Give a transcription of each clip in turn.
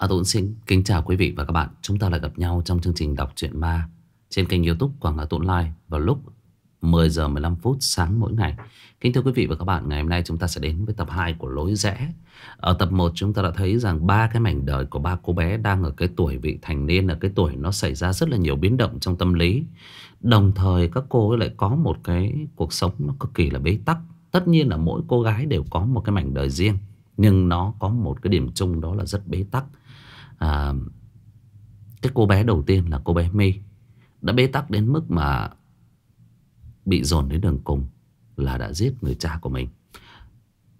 à Tốn xin kính chào quý vị và các bạn. Chúng ta lại gặp nhau trong chương trình đọc truyện ma trên kênh YouTube Quảng Ngã Tốn Live vào lúc 10 giờ 15 phút sáng mỗi ngày. Kính thưa quý vị và các bạn, ngày hôm nay chúng ta sẽ đến với tập 2 của lối rẽ. Ở tập 1 chúng ta đã thấy rằng ba cái mảnh đời của ba cô bé đang ở cái tuổi vị thành niên là cái tuổi nó xảy ra rất là nhiều biến động trong tâm lý. Đồng thời các cô ấy lại có một cái cuộc sống nó cực kỳ là bế tắc. Tất nhiên là mỗi cô gái đều có một cái mảnh đời riêng, nhưng nó có một cái điểm chung đó là rất bế tắc à, Cái cô bé đầu tiên là cô bé My Đã bế tắc đến mức mà Bị dồn đến đường cùng Là đã giết người cha của mình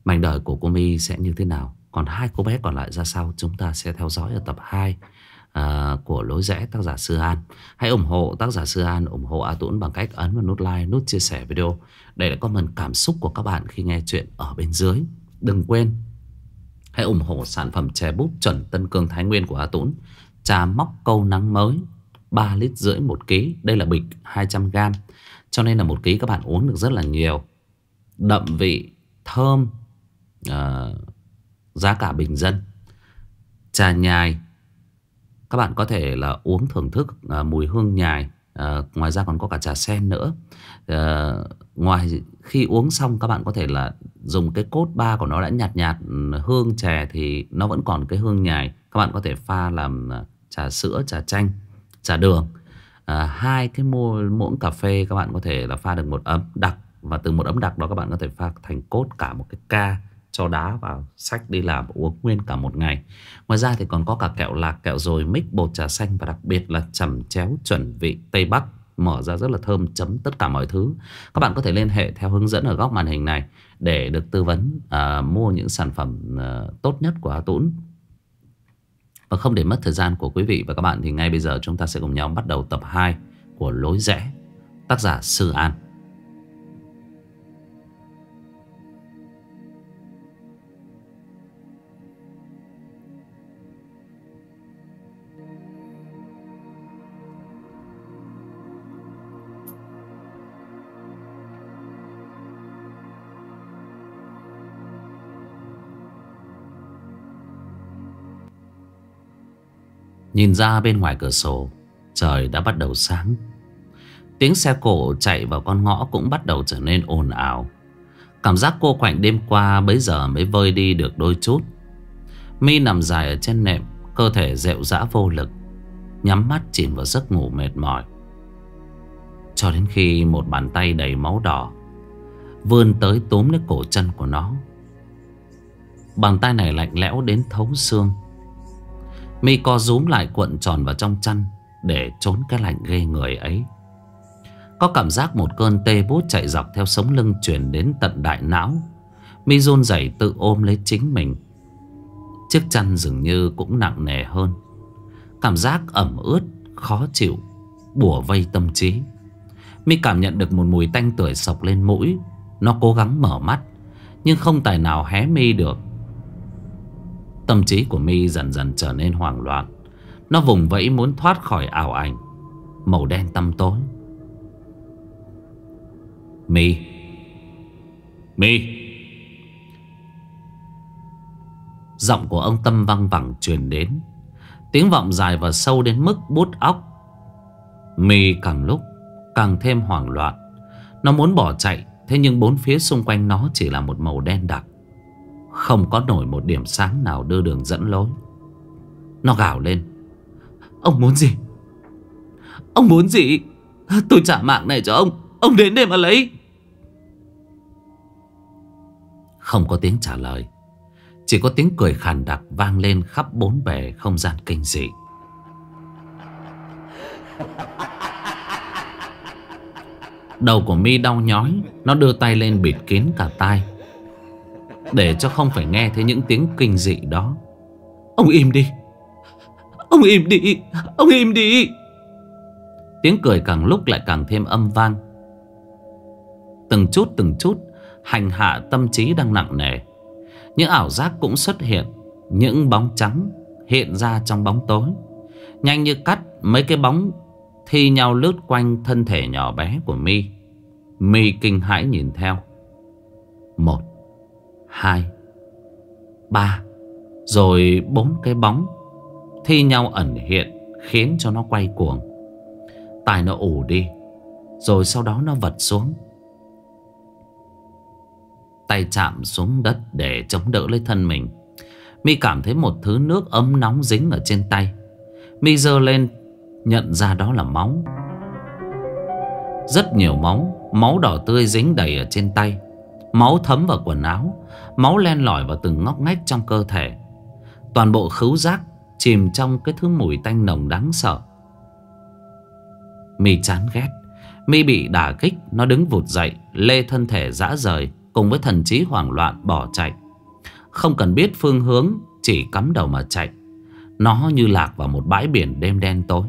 Mảnh đời của cô My sẽ như thế nào Còn hai cô bé còn lại ra sao Chúng ta sẽ theo dõi ở tập 2 à, của lối rẽ tác giả Sư An. Hãy ủng hộ tác giả Sư An, ủng hộ A Tuấn bằng cách ấn vào nút like, nút chia sẻ video để lại comment cảm xúc của các bạn khi nghe chuyện ở bên dưới. Đừng quên Hãy ủng hộ sản phẩm chè búp chuẩn Tân Cương Thái Nguyên của A Tũng. Trà móc câu nắng mới 3 lít rưỡi 1 kg Đây là bịch 200g Cho nên là 1 kg các bạn uống được rất là nhiều Đậm vị, thơm à, Giá cả bình dân Trà nhài Các bạn có thể là uống thưởng thức à, mùi hương nhài À, ngoài ra còn có cả trà sen nữa à, ngoài khi uống xong các bạn có thể là dùng cái cốt ba của nó đã nhạt nhạt hương chè thì nó vẫn còn cái hương nhài các bạn có thể pha làm ờ, trà sữa trà chanh trà đường à, hai cái muỗng cà phê các bạn có thể là pha được một ấm đặc và từ một ấm đặc đó các bạn có thể pha thành cốt cả một cái ca cho đá vào sách đi làm uống nguyên cả một ngày. Ngoài ra thì còn có cả kẹo lạc, kẹo rồi, mix bột trà xanh và đặc biệt là chẩm chéo chuẩn vị Tây Bắc mở ra rất là thơm chấm tất cả mọi thứ. Các bạn có thể liên hệ theo hướng dẫn ở góc màn hình này để được tư vấn à, mua những sản phẩm à, tốt nhất của A Tũng. Và không để mất thời gian của quý vị và các bạn thì ngay bây giờ chúng ta sẽ cùng nhau bắt đầu tập 2 của Lối Rẽ. Tác giả Sư An. Nhìn ra bên ngoài cửa sổ Trời đã bắt đầu sáng Tiếng xe cổ chạy vào con ngõ cũng bắt đầu trở nên ồn ào Cảm giác cô quạnh đêm qua bấy giờ mới vơi đi được đôi chút Mi nằm dài ở trên nệm Cơ thể dẹo dã vô lực Nhắm mắt chìm vào giấc ngủ mệt mỏi Cho đến khi một bàn tay đầy máu đỏ Vươn tới túm lấy cổ chân của nó Bàn tay này lạnh lẽo đến thấu xương Mi co rúm lại cuộn tròn vào trong chăn Để trốn cái lạnh ghê người ấy Có cảm giác một cơn tê bút chạy dọc theo sống lưng Chuyển đến tận đại não Mi run rẩy tự ôm lấy chính mình Chiếc chăn dường như cũng nặng nề hơn Cảm giác ẩm ướt, khó chịu Bủa vây tâm trí Mi cảm nhận được một mùi tanh tuổi sọc lên mũi Nó cố gắng mở mắt Nhưng không tài nào hé mi được Tâm trí của mi dần dần trở nên hoảng loạn Nó vùng vẫy muốn thoát khỏi ảo ảnh Màu đen tăm tối mi mi Giọng của ông Tâm văng vẳng truyền đến Tiếng vọng dài và sâu đến mức bút óc mi càng lúc càng thêm hoảng loạn Nó muốn bỏ chạy Thế nhưng bốn phía xung quanh nó chỉ là một màu đen đặc không có nổi một điểm sáng nào đưa đường dẫn lối Nó gào lên Ông muốn gì Ông muốn gì Tôi trả mạng này cho ông Ông đến để mà lấy Không có tiếng trả lời Chỉ có tiếng cười khàn đặc vang lên khắp bốn bề không gian kinh dị Đầu của mi đau nhói Nó đưa tay lên bịt kín cả tai để cho không phải nghe thấy những tiếng kinh dị đó Ông im đi Ông im đi Ông im đi Tiếng cười càng lúc lại càng thêm âm vang Từng chút từng chút Hành hạ tâm trí đang nặng nề Những ảo giác cũng xuất hiện Những bóng trắng hiện ra trong bóng tối Nhanh như cắt mấy cái bóng Thi nhau lướt quanh thân thể nhỏ bé của mi mi kinh hãi nhìn theo Một Hai Ba Rồi bốn cái bóng Thi nhau ẩn hiện Khiến cho nó quay cuồng Tài nó ủ đi Rồi sau đó nó vật xuống Tay chạm xuống đất để chống đỡ lấy thân mình Mi cảm thấy một thứ nước ấm nóng dính ở trên tay Mi giơ lên Nhận ra đó là máu Rất nhiều máu Máu đỏ tươi dính đầy ở trên tay Máu thấm vào quần áo Máu len lỏi vào từng ngóc ngách trong cơ thể Toàn bộ khứu giác Chìm trong cái thứ mùi tanh nồng đáng sợ Mi chán ghét Mi bị đả kích Nó đứng vụt dậy Lê thân thể dã rời Cùng với thần trí hoảng loạn bỏ chạy Không cần biết phương hướng Chỉ cắm đầu mà chạy Nó như lạc vào một bãi biển đêm đen tối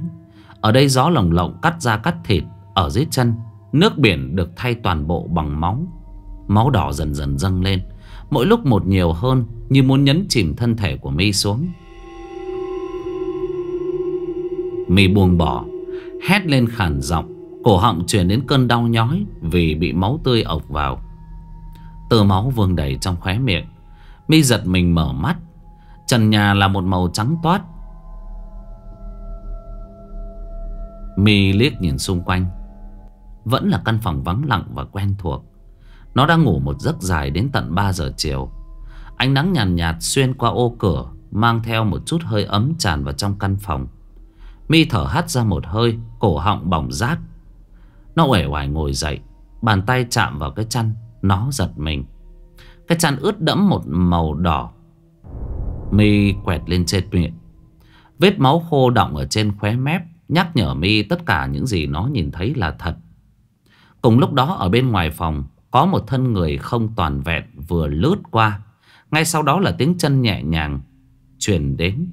Ở đây gió lồng lộng cắt ra cắt thịt Ở dưới chân Nước biển được thay toàn bộ bằng máu Máu đỏ dần dần dâng lên Mỗi lúc một nhiều hơn Như muốn nhấn chìm thân thể của mi xuống mi buông bỏ Hét lên khàn giọng Cổ họng chuyển đến cơn đau nhói Vì bị máu tươi ộc vào Tơ máu vương đầy trong khóe miệng mi giật mình mở mắt Trần nhà là một màu trắng toát mi liếc nhìn xung quanh Vẫn là căn phòng vắng lặng và quen thuộc nó đang ngủ một giấc dài đến tận 3 giờ chiều Ánh nắng nhàn nhạt, nhạt xuyên qua ô cửa Mang theo một chút hơi ấm tràn vào trong căn phòng Mi thở hắt ra một hơi Cổ họng bỏng rát Nó uể oải ngồi dậy Bàn tay chạm vào cái chăn Nó giật mình Cái chăn ướt đẫm một màu đỏ Mi quẹt lên trên miệng Vết máu khô động ở trên khóe mép Nhắc nhở Mi tất cả những gì nó nhìn thấy là thật Cùng lúc đó ở bên ngoài phòng có một thân người không toàn vẹn vừa lướt qua Ngay sau đó là tiếng chân nhẹ nhàng truyền đến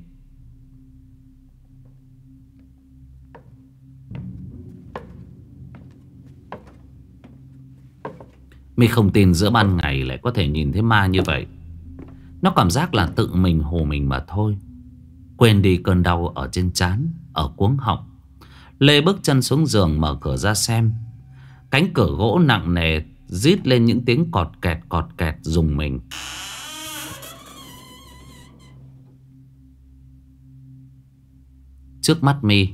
Mi không tin giữa ban ngày lại có thể nhìn thấy ma như vậy Nó cảm giác là tự mình hù mình mà thôi Quên đi cơn đau ở trên trán Ở cuống họng Lê bước chân xuống giường mở cửa ra xem Cánh cửa gỗ nặng nề rít lên những tiếng cọt kẹt cọt kẹt dùng mình. Trước mắt mi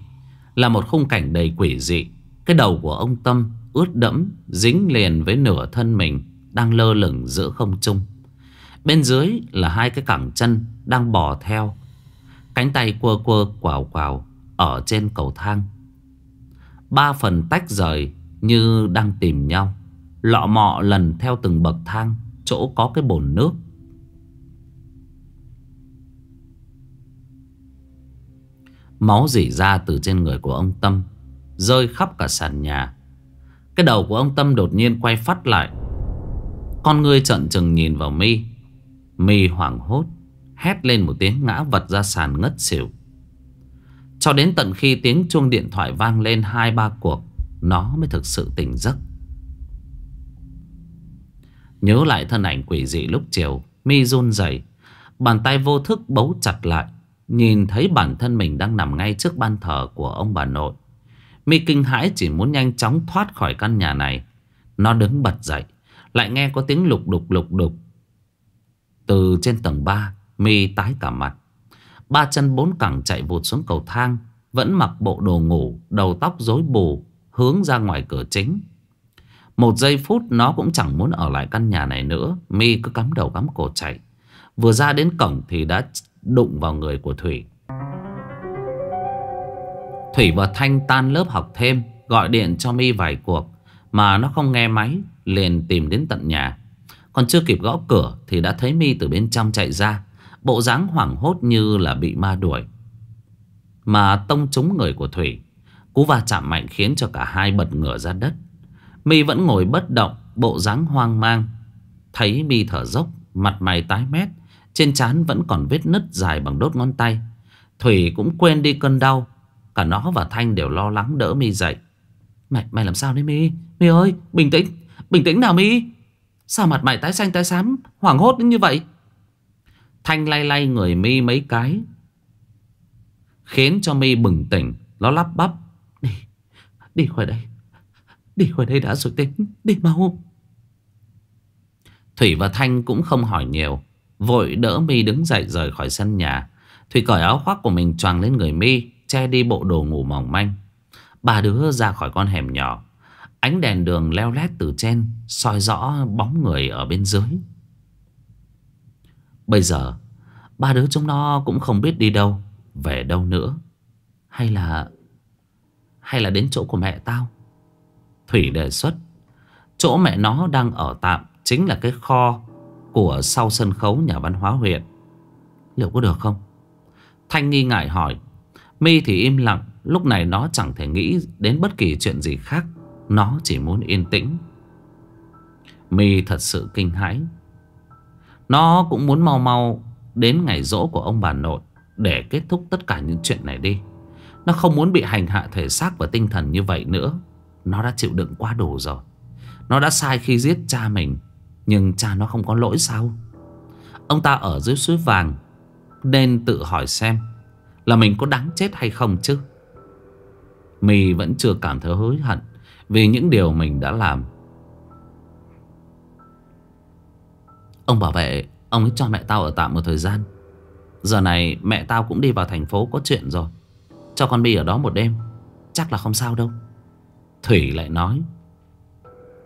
là một khung cảnh đầy quỷ dị. Cái đầu của ông Tâm ướt đẫm dính liền với nửa thân mình đang lơ lửng giữa không trung. Bên dưới là hai cái cẳng chân đang bò theo. Cánh tay quơ quơ quào quào ở trên cầu thang. Ba phần tách rời như đang tìm nhau. Lọ mọ lần theo từng bậc thang Chỗ có cái bồn nước Máu rỉ ra từ trên người của ông Tâm Rơi khắp cả sàn nhà Cái đầu của ông Tâm đột nhiên quay phát lại Con người trận chừng nhìn vào mi Mi hoảng hốt Hét lên một tiếng ngã vật ra sàn ngất xỉu Cho đến tận khi tiếng chuông điện thoại vang lên hai ba cuộc Nó mới thực sự tỉnh giấc Nhớ lại thân ảnh quỷ dị lúc chiều Mi run rẩy Bàn tay vô thức bấu chặt lại Nhìn thấy bản thân mình đang nằm ngay trước ban thờ của ông bà nội Mi kinh hãi chỉ muốn nhanh chóng thoát khỏi căn nhà này Nó đứng bật dậy Lại nghe có tiếng lục đục lục đục Từ trên tầng 3 Mi tái cả mặt Ba chân bốn cẳng chạy vụt xuống cầu thang Vẫn mặc bộ đồ ngủ Đầu tóc rối bù Hướng ra ngoài cửa chính một giây phút nó cũng chẳng muốn ở lại căn nhà này nữa Mi cứ cắm đầu cắm cổ chạy Vừa ra đến cổng thì đã đụng vào người của Thủy Thủy và Thanh tan lớp học thêm Gọi điện cho Mi vài cuộc Mà nó không nghe máy Liền tìm đến tận nhà Còn chưa kịp gõ cửa Thì đã thấy Mi từ bên trong chạy ra Bộ dáng hoảng hốt như là bị ma đuổi Mà tông trúng người của Thủy Cú va chạm mạnh khiến cho cả hai bật ngửa ra đất My vẫn ngồi bất động, bộ dáng hoang mang. Thấy My thở dốc, mặt mày tái mét, trên trán vẫn còn vết nứt dài bằng đốt ngón tay. Thủy cũng quên đi cơn đau, cả nó và Thanh đều lo lắng đỡ My dậy. Mày mày làm sao đấy My? My ơi, bình tĩnh, bình tĩnh nào My. Sao mặt mày tái xanh tái xám, hoảng hốt đến như vậy? Thanh lay lay người My mấy cái, khiến cho My bừng tỉnh, nó lắp bắp. Đi, đi khỏi đây. Đi khỏi đây đã rồi tính Đi mau Thủy và Thanh cũng không hỏi nhiều Vội đỡ mi đứng dậy rời khỏi sân nhà Thủy cởi áo khoác của mình choàng lên người mi Che đi bộ đồ ngủ mỏng manh Ba đứa ra khỏi con hẻm nhỏ Ánh đèn đường leo lét từ trên soi rõ bóng người ở bên dưới Bây giờ Ba đứa chúng nó cũng không biết đi đâu Về đâu nữa Hay là Hay là đến chỗ của mẹ tao Thủy đề xuất Chỗ mẹ nó đang ở tạm Chính là cái kho Của sau sân khấu nhà văn hóa huyện Liệu có được không Thanh nghi ngại hỏi My thì im lặng Lúc này nó chẳng thể nghĩ đến bất kỳ chuyện gì khác Nó chỉ muốn yên tĩnh My thật sự kinh hãi Nó cũng muốn mau mau Đến ngày rỗ của ông bà nội Để kết thúc tất cả những chuyện này đi Nó không muốn bị hành hạ thể xác và tinh thần như vậy nữa nó đã chịu đựng quá đủ rồi Nó đã sai khi giết cha mình Nhưng cha nó không có lỗi sao Ông ta ở dưới suối vàng Nên tự hỏi xem Là mình có đáng chết hay không chứ Mì vẫn chưa cảm thấy hối hận Vì những điều mình đã làm Ông bảo vệ Ông ấy cho mẹ tao ở tạm một thời gian Giờ này mẹ tao cũng đi vào thành phố có chuyện rồi Cho con Bi ở đó một đêm Chắc là không sao đâu Thủy lại nói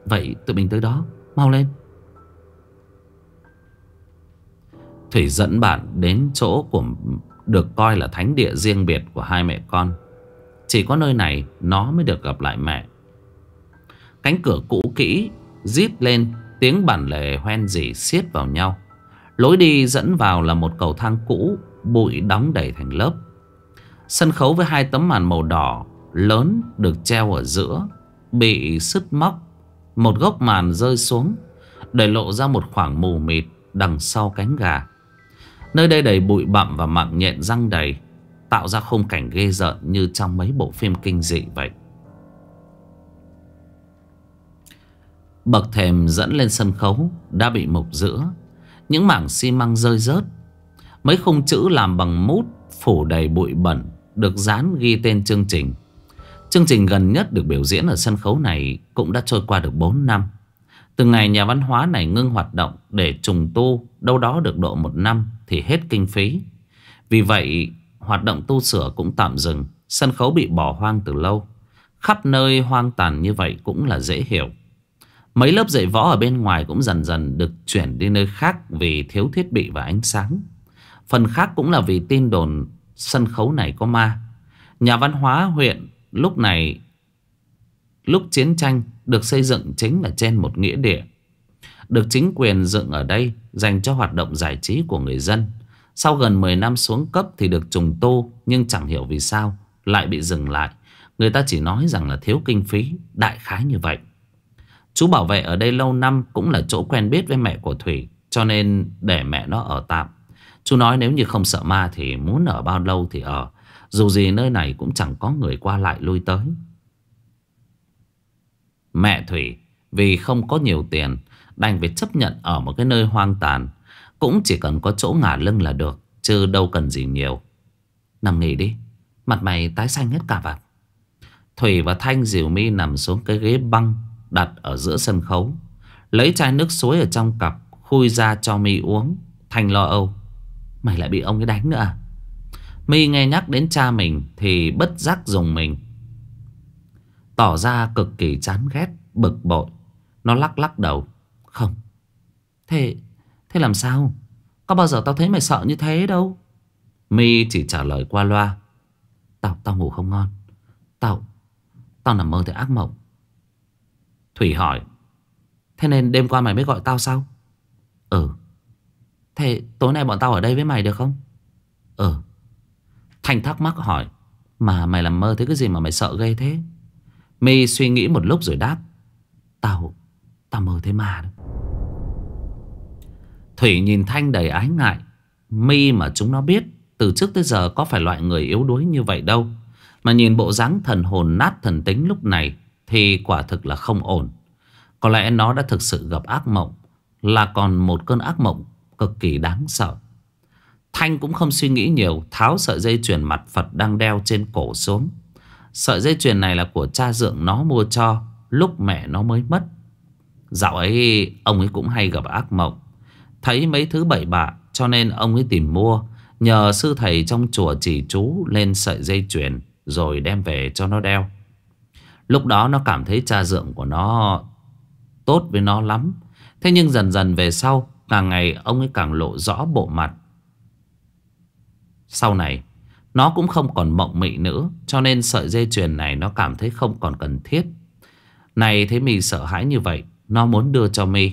Vậy tụi mình tới đó Mau lên Thủy dẫn bạn đến chỗ của được coi là thánh địa riêng biệt của hai mẹ con Chỉ có nơi này nó mới được gặp lại mẹ Cánh cửa cũ kỹ Rít lên Tiếng bản lề hoen dỉ xiết vào nhau Lối đi dẫn vào là một cầu thang cũ Bụi đóng đầy thành lớp Sân khấu với hai tấm màn màu đỏ lớn được treo ở giữa bị sứt móc. Một gốc màn rơi xuống để lộ ra một khoảng mù mịt đằng sau cánh gà. Nơi đây đầy bụi bặm và mạng nhện răng đầy tạo ra khung cảnh ghê rợn như trong mấy bộ phim kinh dị vậy. Bậc thềm dẫn lên sân khấu đã bị mục giữa. Những mảng xi măng rơi rớt. Mấy khung chữ làm bằng mút phủ đầy bụi bẩn được dán ghi tên chương trình. Chương trình gần nhất được biểu diễn ở sân khấu này cũng đã trôi qua được 4 năm. Từ ngày nhà văn hóa này ngưng hoạt động để trùng tu đâu đó được độ một năm thì hết kinh phí. Vì vậy, hoạt động tu sửa cũng tạm dừng, sân khấu bị bỏ hoang từ lâu. Khắp nơi hoang tàn như vậy cũng là dễ hiểu. Mấy lớp dạy võ ở bên ngoài cũng dần dần được chuyển đi nơi khác vì thiếu thiết bị và ánh sáng. Phần khác cũng là vì tin đồn sân khấu này có ma. Nhà văn hóa huyện Lúc này Lúc chiến tranh được xây dựng chính là trên một nghĩa địa Được chính quyền dựng ở đây Dành cho hoạt động giải trí của người dân Sau gần 10 năm xuống cấp Thì được trùng tu Nhưng chẳng hiểu vì sao Lại bị dừng lại Người ta chỉ nói rằng là thiếu kinh phí Đại khái như vậy Chú bảo vệ ở đây lâu năm Cũng là chỗ quen biết với mẹ của Thủy Cho nên để mẹ nó ở tạm Chú nói nếu như không sợ ma Thì muốn ở bao lâu thì ở dù gì nơi này cũng chẳng có người qua lại lui tới Mẹ Thủy Vì không có nhiều tiền Đành phải chấp nhận ở một cái nơi hoang tàn Cũng chỉ cần có chỗ ngả lưng là được Chứ đâu cần gì nhiều Nằm nghỉ đi Mặt mày tái xanh hết cả vạt Thủy và Thanh dìu mi nằm xuống cái ghế băng Đặt ở giữa sân khấu Lấy chai nước suối ở trong cặp Khui ra cho mi uống Thanh lo âu Mày lại bị ông ấy đánh nữa à My nghe nhắc đến cha mình thì bất giác dùng mình. Tỏ ra cực kỳ chán ghét, bực bội. Nó lắc lắc đầu. Không. Thế, thế làm sao? Có bao giờ tao thấy mày sợ như thế đâu. My chỉ trả lời qua loa. Tao, tao ngủ không ngon. Tao, tao nằm mơ thấy ác mộng. Thủy hỏi. Thế nên đêm qua mày mới gọi tao sao? Ừ. Thế tối nay bọn tao ở đây với mày được không? Ừ. Thanh thắc mắc hỏi Mà mày làm mơ thấy cái gì mà mày sợ ghê thế My suy nghĩ một lúc rồi đáp Tao Tao mơ thấy ma đó Thủy nhìn Thanh đầy ái ngại My mà chúng nó biết Từ trước tới giờ có phải loại người yếu đuối như vậy đâu Mà nhìn bộ dáng thần hồn nát thần tính lúc này Thì quả thực là không ổn Có lẽ nó đã thực sự gặp ác mộng Là còn một cơn ác mộng cực kỳ đáng sợ Thanh cũng không suy nghĩ nhiều Tháo sợi dây chuyền mặt Phật đang đeo trên cổ xuống Sợi dây chuyền này là của cha dượng nó mua cho Lúc mẹ nó mới mất Dạo ấy ông ấy cũng hay gặp ác mộng Thấy mấy thứ bậy bạ Cho nên ông ấy tìm mua Nhờ sư thầy trong chùa chỉ chú Lên sợi dây chuyền Rồi đem về cho nó đeo Lúc đó nó cảm thấy cha dượng của nó Tốt với nó lắm Thế nhưng dần dần về sau Càng ngày ông ấy càng lộ rõ bộ mặt sau này Nó cũng không còn mộng mị nữa Cho nên sợi dây chuyền này nó cảm thấy không còn cần thiết Này thấy mi sợ hãi như vậy Nó muốn đưa cho mi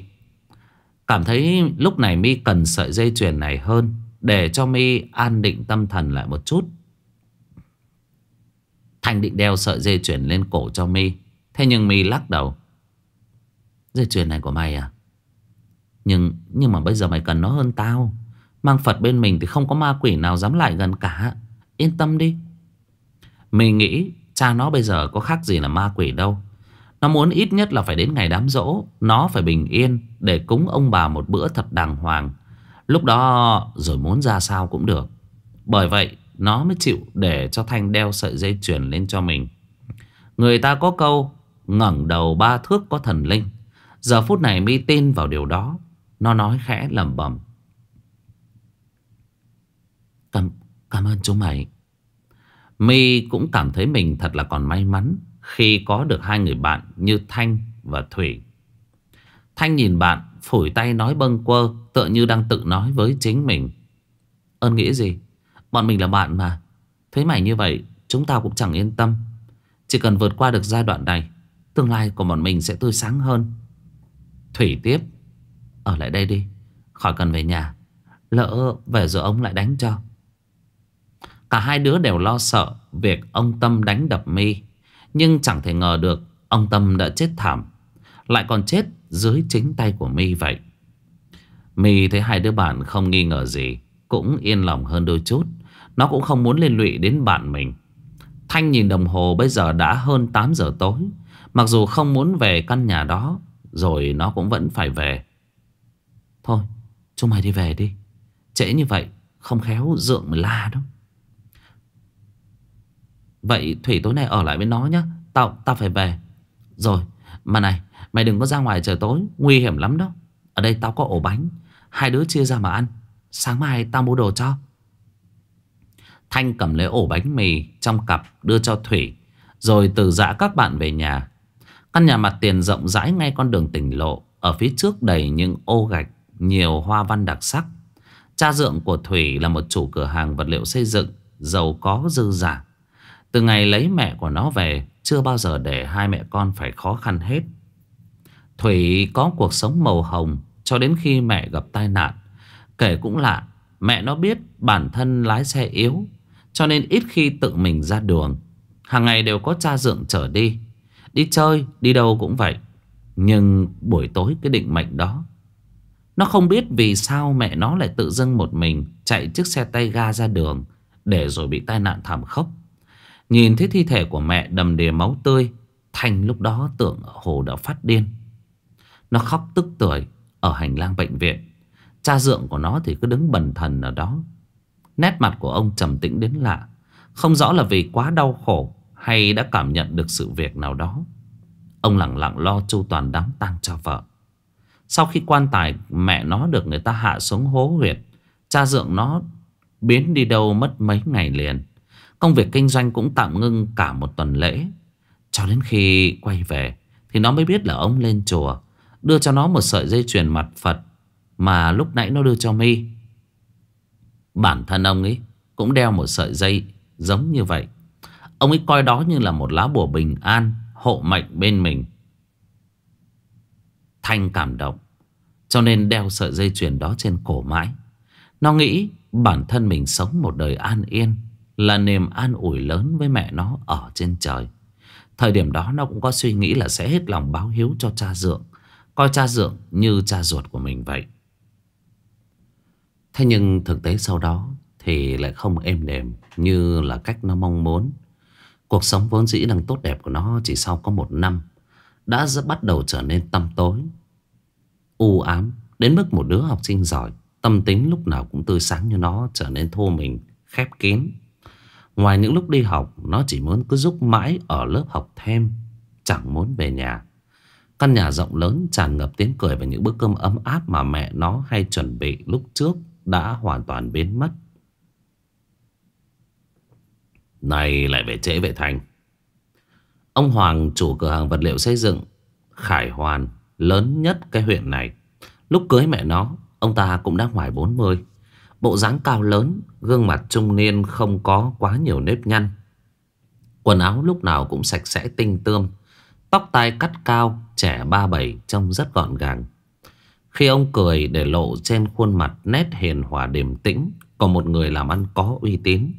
Cảm thấy lúc này mi cần sợi dây chuyền này hơn Để cho mi an định tâm thần lại một chút Thành định đeo sợi dây chuyền lên cổ cho mi Thế nhưng mi lắc đầu Dây chuyền này của mày à Nhưng nhưng mà bây giờ mày cần nó hơn tao Mang Phật bên mình thì không có ma quỷ nào dám lại gần cả Yên tâm đi Mình nghĩ cha nó bây giờ có khác gì là ma quỷ đâu Nó muốn ít nhất là phải đến ngày đám rỗ Nó phải bình yên để cúng ông bà một bữa thật đàng hoàng Lúc đó rồi muốn ra sao cũng được Bởi vậy nó mới chịu để cho Thanh đeo sợi dây chuyền lên cho mình Người ta có câu ngẩng đầu ba thước có thần linh Giờ phút này mới tin vào điều đó Nó nói khẽ lẩm bẩm Cảm, cảm ơn chú mày. My cũng cảm thấy mình thật là còn may mắn khi có được hai người bạn như Thanh và Thủy. Thanh nhìn bạn, phủi tay nói bâng quơ, tựa như đang tự nói với chính mình. Ơn nghĩa gì? Bọn mình là bạn mà. Thế mày như vậy, chúng ta cũng chẳng yên tâm. Chỉ cần vượt qua được giai đoạn này, tương lai của bọn mình sẽ tươi sáng hơn. Thủy tiếp, ở lại đây đi, khỏi cần về nhà. Lỡ về rồi ông lại đánh cho. Cả hai đứa đều lo sợ Việc ông Tâm đánh đập mi Nhưng chẳng thể ngờ được Ông Tâm đã chết thảm Lại còn chết dưới chính tay của mi vậy mi thấy hai đứa bạn không nghi ngờ gì Cũng yên lòng hơn đôi chút Nó cũng không muốn liên lụy đến bạn mình Thanh nhìn đồng hồ bây giờ đã hơn 8 giờ tối Mặc dù không muốn về căn nhà đó Rồi nó cũng vẫn phải về Thôi chúng mày đi về đi Trễ như vậy không khéo dượng la đâu Vậy Thủy tối nay ở lại với nó nhá Tao, tao phải về Rồi mà này Mày đừng có ra ngoài trời tối Nguy hiểm lắm đó Ở đây tao có ổ bánh Hai đứa chia ra mà ăn Sáng mai tao mua đồ cho Thanh cầm lấy ổ bánh mì Trong cặp đưa cho Thủy Rồi từ dã các bạn về nhà Căn nhà mặt tiền rộng rãi ngay con đường tỉnh lộ Ở phía trước đầy những ô gạch Nhiều hoa văn đặc sắc Cha dượng của Thủy là một chủ cửa hàng vật liệu xây dựng Giàu có dư giả từ ngày lấy mẹ của nó về Chưa bao giờ để hai mẹ con phải khó khăn hết Thủy có cuộc sống màu hồng Cho đến khi mẹ gặp tai nạn Kể cũng lạ Mẹ nó biết bản thân lái xe yếu Cho nên ít khi tự mình ra đường hàng ngày đều có cha dượng trở đi Đi chơi, đi đâu cũng vậy Nhưng buổi tối cái định mệnh đó Nó không biết vì sao mẹ nó lại tự dưng một mình Chạy chiếc xe tay ga ra đường Để rồi bị tai nạn thảm khốc Nhìn thấy thi thể của mẹ đầm đìa máu tươi Thanh lúc đó tưởng Hồ đã phát điên Nó khóc tức tuổi Ở hành lang bệnh viện Cha dượng của nó thì cứ đứng bần thần ở đó Nét mặt của ông trầm tĩnh đến lạ Không rõ là vì quá đau khổ Hay đã cảm nhận được sự việc nào đó Ông lặng lặng lo chu toàn đám tang cho vợ Sau khi quan tài mẹ nó được người ta hạ xuống hố huyệt Cha dượng nó biến đi đâu mất mấy ngày liền Công việc kinh doanh cũng tạm ngưng cả một tuần lễ Cho đến khi quay về Thì nó mới biết là ông lên chùa Đưa cho nó một sợi dây chuyền mặt Phật Mà lúc nãy nó đưa cho mi Bản thân ông ấy Cũng đeo một sợi dây giống như vậy Ông ấy coi đó như là một lá bùa bình an Hộ mệnh bên mình Thanh cảm động Cho nên đeo sợi dây chuyền đó trên cổ mãi Nó nghĩ bản thân mình sống một đời an yên là niềm an ủi lớn với mẹ nó ở trên trời. Thời điểm đó nó cũng có suy nghĩ là sẽ hết lòng báo hiếu cho cha dượng, coi cha dượng như cha ruột của mình vậy. Thế nhưng thực tế sau đó thì lại không êm đềm như là cách nó mong muốn. Cuộc sống vốn dĩ đang tốt đẹp của nó chỉ sau có một năm đã bắt đầu trở nên tăm tối. U ám đến mức một đứa học sinh giỏi, tâm tính lúc nào cũng tươi sáng như nó trở nên thô mình, khép kín. Ngoài những lúc đi học Nó chỉ muốn cứ giúp mãi ở lớp học thêm Chẳng muốn về nhà Căn nhà rộng lớn tràn ngập tiếng cười Và những bữa cơm ấm áp mà mẹ nó hay chuẩn bị lúc trước Đã hoàn toàn biến mất Này lại về trễ về thành Ông Hoàng chủ cửa hàng vật liệu xây dựng Khải Hoàn lớn nhất cái huyện này Lúc cưới mẹ nó Ông ta cũng đã ngoài 40 Bộ dáng cao lớn Gương mặt trung niên không có quá nhiều nếp nhăn Quần áo lúc nào cũng sạch sẽ tinh tươm Tóc tai cắt cao Trẻ ba bảy trông rất gọn gàng Khi ông cười để lộ trên khuôn mặt Nét hiền hòa điềm tĩnh Của một người làm ăn có uy tín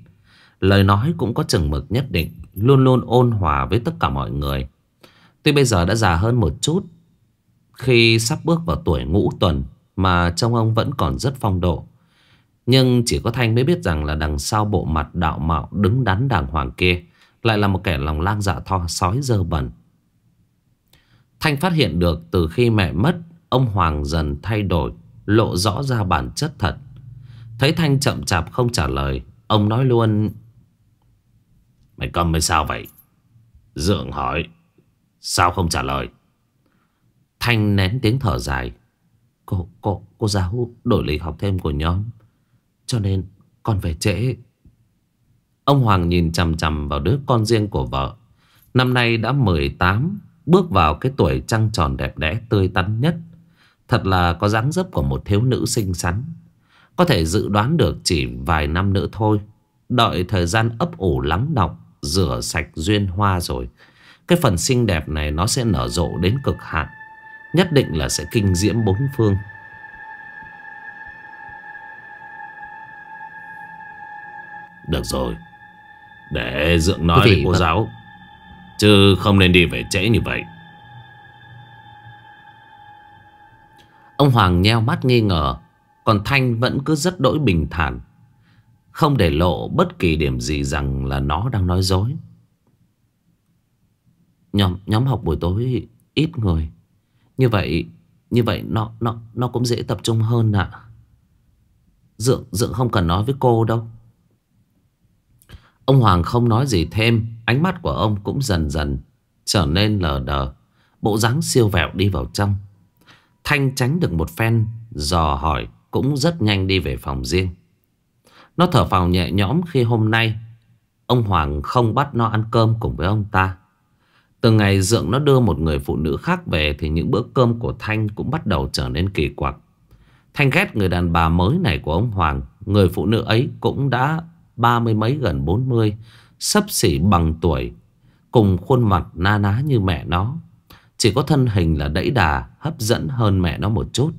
Lời nói cũng có chừng mực nhất định Luôn luôn ôn hòa với tất cả mọi người Tuy bây giờ đã già hơn một chút Khi sắp bước vào tuổi ngũ tuần Mà trong ông vẫn còn rất phong độ nhưng chỉ có Thanh mới biết rằng là đằng sau bộ mặt đạo mạo đứng đắn đàng hoàng kia lại là một kẻ lòng lang dạ tho sói dơ bẩn. Thanh phát hiện được từ khi mẹ mất, ông Hoàng dần thay đổi, lộ rõ ra bản chất thật. Thấy Thanh chậm chạp không trả lời, ông nói luôn Mày cầm hay sao vậy? Dượng hỏi, sao không trả lời? Thanh nén tiếng thở dài. Cô, cô, cô giáo đổi lịch học thêm của nhóm. Cho nên con về trễ Ông Hoàng nhìn chằm chằm vào đứa con riêng của vợ Năm nay đã 18 Bước vào cái tuổi trăng tròn đẹp đẽ tươi tắn nhất Thật là có dáng dấp của một thiếu nữ xinh xắn Có thể dự đoán được chỉ vài năm nữa thôi Đợi thời gian ấp ủ lắng đọng Rửa sạch duyên hoa rồi Cái phần xinh đẹp này nó sẽ nở rộ đến cực hạn Nhất định là sẽ kinh diễm bốn phương Được rồi Để dưỡng nói với cô mà... giáo Chứ không nên đi về trễ như vậy Ông Hoàng nheo mắt nghi ngờ Còn Thanh vẫn cứ rất đỗi bình thản Không để lộ bất kỳ điểm gì rằng là nó đang nói dối Nhóm, nhóm học buổi tối ít người Như vậy như vậy nó, nó, nó cũng dễ tập trung hơn ạ à. Dượng, Dượng không cần nói với cô đâu Ông Hoàng không nói gì thêm Ánh mắt của ông cũng dần dần Trở nên lờ đờ Bộ dáng siêu vẹo đi vào trong Thanh tránh được một phen Dò hỏi cũng rất nhanh đi về phòng riêng Nó thở phào nhẹ nhõm khi hôm nay Ông Hoàng không bắt nó ăn cơm cùng với ông ta Từ ngày Dượng nó đưa một người phụ nữ khác về Thì những bữa cơm của Thanh cũng bắt đầu trở nên kỳ quặc Thanh ghét người đàn bà mới này của ông Hoàng Người phụ nữ ấy cũng đã ba mươi mấy gần bốn mươi, sấp xỉ bằng tuổi, cùng khuôn mặt na ná như mẹ nó. Chỉ có thân hình là đẫy đà, hấp dẫn hơn mẹ nó một chút.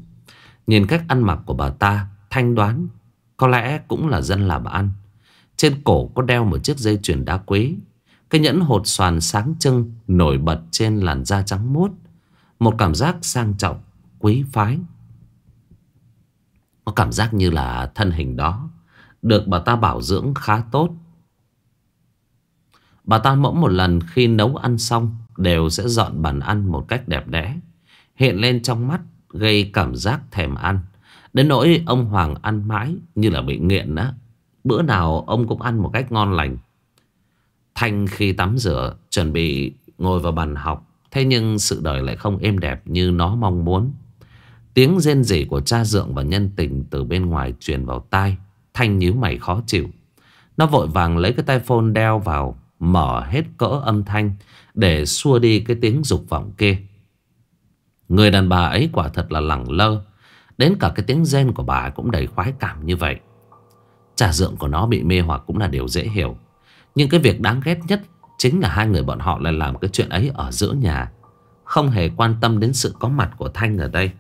Nhìn cách ăn mặc của bà ta, thanh đoán, có lẽ cũng là dân làm ăn. Trên cổ có đeo một chiếc dây chuyền đá quý. Cái nhẫn hột xoàn sáng trưng nổi bật trên làn da trắng mốt Một cảm giác sang trọng, quý phái. Có cảm giác như là thân hình đó được bà ta bảo dưỡng khá tốt. Bà ta mẫu một lần khi nấu ăn xong đều sẽ dọn bàn ăn một cách đẹp đẽ. Hiện lên trong mắt gây cảm giác thèm ăn. Đến nỗi ông Hoàng ăn mãi như là bị nghiện á. Bữa nào ông cũng ăn một cách ngon lành. Thanh khi tắm rửa chuẩn bị ngồi vào bàn học. Thế nhưng sự đời lại không êm đẹp như nó mong muốn. Tiếng rên rỉ của cha dượng và nhân tình từ bên ngoài truyền vào tai. Thanh nhíu mày khó chịu Nó vội vàng lấy cái tai phone đeo vào Mở hết cỡ âm thanh Để xua đi cái tiếng dục vọng kia Người đàn bà ấy quả thật là lẳng lơ Đến cả cái tiếng gen của bà cũng đầy khoái cảm như vậy Trà dượng của nó bị mê hoặc cũng là điều dễ hiểu Nhưng cái việc đáng ghét nhất Chính là hai người bọn họ lại làm cái chuyện ấy ở giữa nhà Không hề quan tâm đến sự có mặt của Thanh ở đây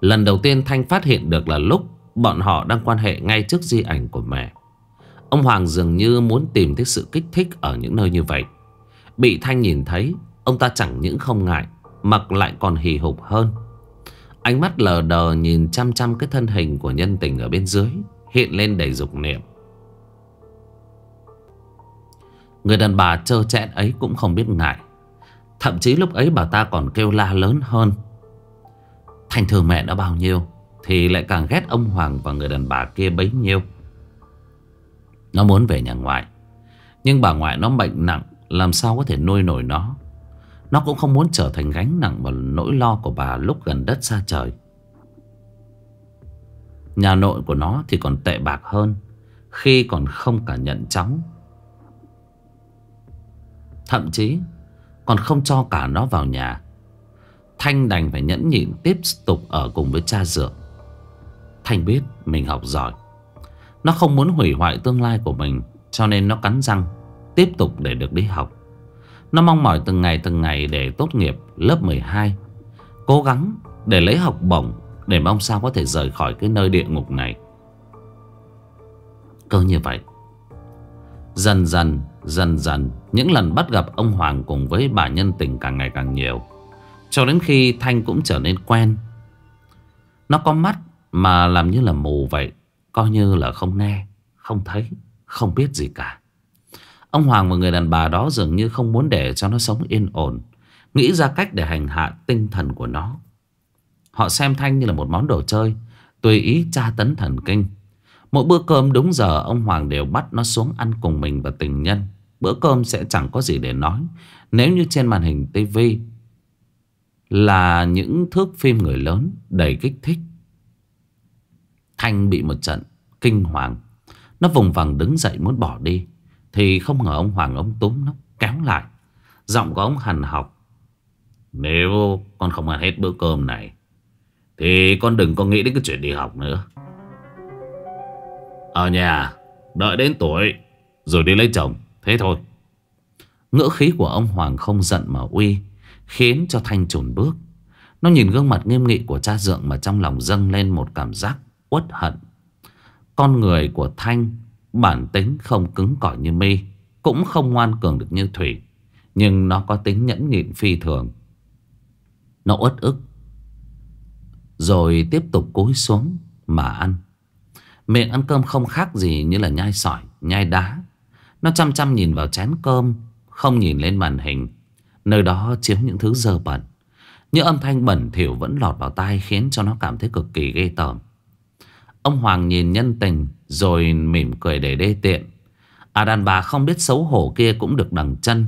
Lần đầu tiên Thanh phát hiện được là lúc bọn họ đang quan hệ ngay trước di ảnh của mẹ. Ông Hoàng dường như muốn tìm thấy sự kích thích ở những nơi như vậy. Bị Thanh nhìn thấy, ông ta chẳng những không ngại, mặc lại còn hì hục hơn. Ánh mắt lờ đờ nhìn chăm chăm cái thân hình của nhân tình ở bên dưới, hiện lên đầy dục niệm. Người đàn bà trơ trẽn ấy cũng không biết ngại. Thậm chí lúc ấy bà ta còn kêu la lớn hơn Thành thường mẹ nó bao nhiêu Thì lại càng ghét ông Hoàng và người đàn bà kia bấy nhiêu Nó muốn về nhà ngoại Nhưng bà ngoại nó bệnh nặng Làm sao có thể nuôi nổi nó Nó cũng không muốn trở thành gánh nặng Và nỗi lo của bà lúc gần đất xa trời Nhà nội của nó thì còn tệ bạc hơn Khi còn không cả nhận chóng Thậm chí Còn không cho cả nó vào nhà Thanh đành phải nhẫn nhịn tiếp tục ở cùng với cha dượng Thanh biết mình học giỏi Nó không muốn hủy hoại tương lai của mình Cho nên nó cắn răng Tiếp tục để được đi học Nó mong mỏi từng ngày từng ngày để tốt nghiệp lớp 12 Cố gắng để lấy học bổng Để mong sao có thể rời khỏi cái nơi địa ngục này Cơ như vậy Dần dần, dần dần Những lần bắt gặp ông Hoàng cùng với bà nhân tình càng ngày càng nhiều cho đến khi Thanh cũng trở nên quen Nó có mắt mà làm như là mù vậy Coi như là không nghe, không thấy, không biết gì cả Ông Hoàng và người đàn bà đó dường như không muốn để cho nó sống yên ổn Nghĩ ra cách để hành hạ tinh thần của nó Họ xem Thanh như là một món đồ chơi Tùy ý tra tấn thần kinh Mỗi bữa cơm đúng giờ ông Hoàng đều bắt nó xuống ăn cùng mình và tình nhân Bữa cơm sẽ chẳng có gì để nói Nếu như trên màn hình tivi là những thước phim người lớn đầy kích thích. Thanh bị một trận kinh hoàng. Nó vùng vằng đứng dậy muốn bỏ đi. Thì không ngờ ông Hoàng ông túm nó kéo lại. Giọng của ông hằn học. Nếu con không ăn hết bữa cơm này. Thì con đừng có nghĩ đến cái chuyện đi học nữa. Ở nhà đợi đến tuổi rồi đi lấy chồng. Thế thôi. Ngữ khí của ông Hoàng không giận mà uy. Khiến cho Thanh trồn bước Nó nhìn gương mặt nghiêm nghị của cha dượng Mà trong lòng dâng lên một cảm giác uất hận Con người của Thanh Bản tính không cứng cỏi như mi Cũng không ngoan cường được như Thủy Nhưng nó có tính nhẫn nhịn phi thường Nó uất ức Rồi tiếp tục cúi xuống mà ăn Miệng ăn cơm không khác gì như là nhai sỏi, nhai đá. Nó chăm chăm nhìn vào chén cơm, không nhìn lên màn hình. Nơi đó chiếm những thứ dơ bẩn Những âm thanh bẩn thỉu vẫn lọt vào tai Khiến cho nó cảm thấy cực kỳ ghê tởm Ông Hoàng nhìn nhân tình Rồi mỉm cười để đê tiện À đàn bà không biết xấu hổ kia cũng được đằng chân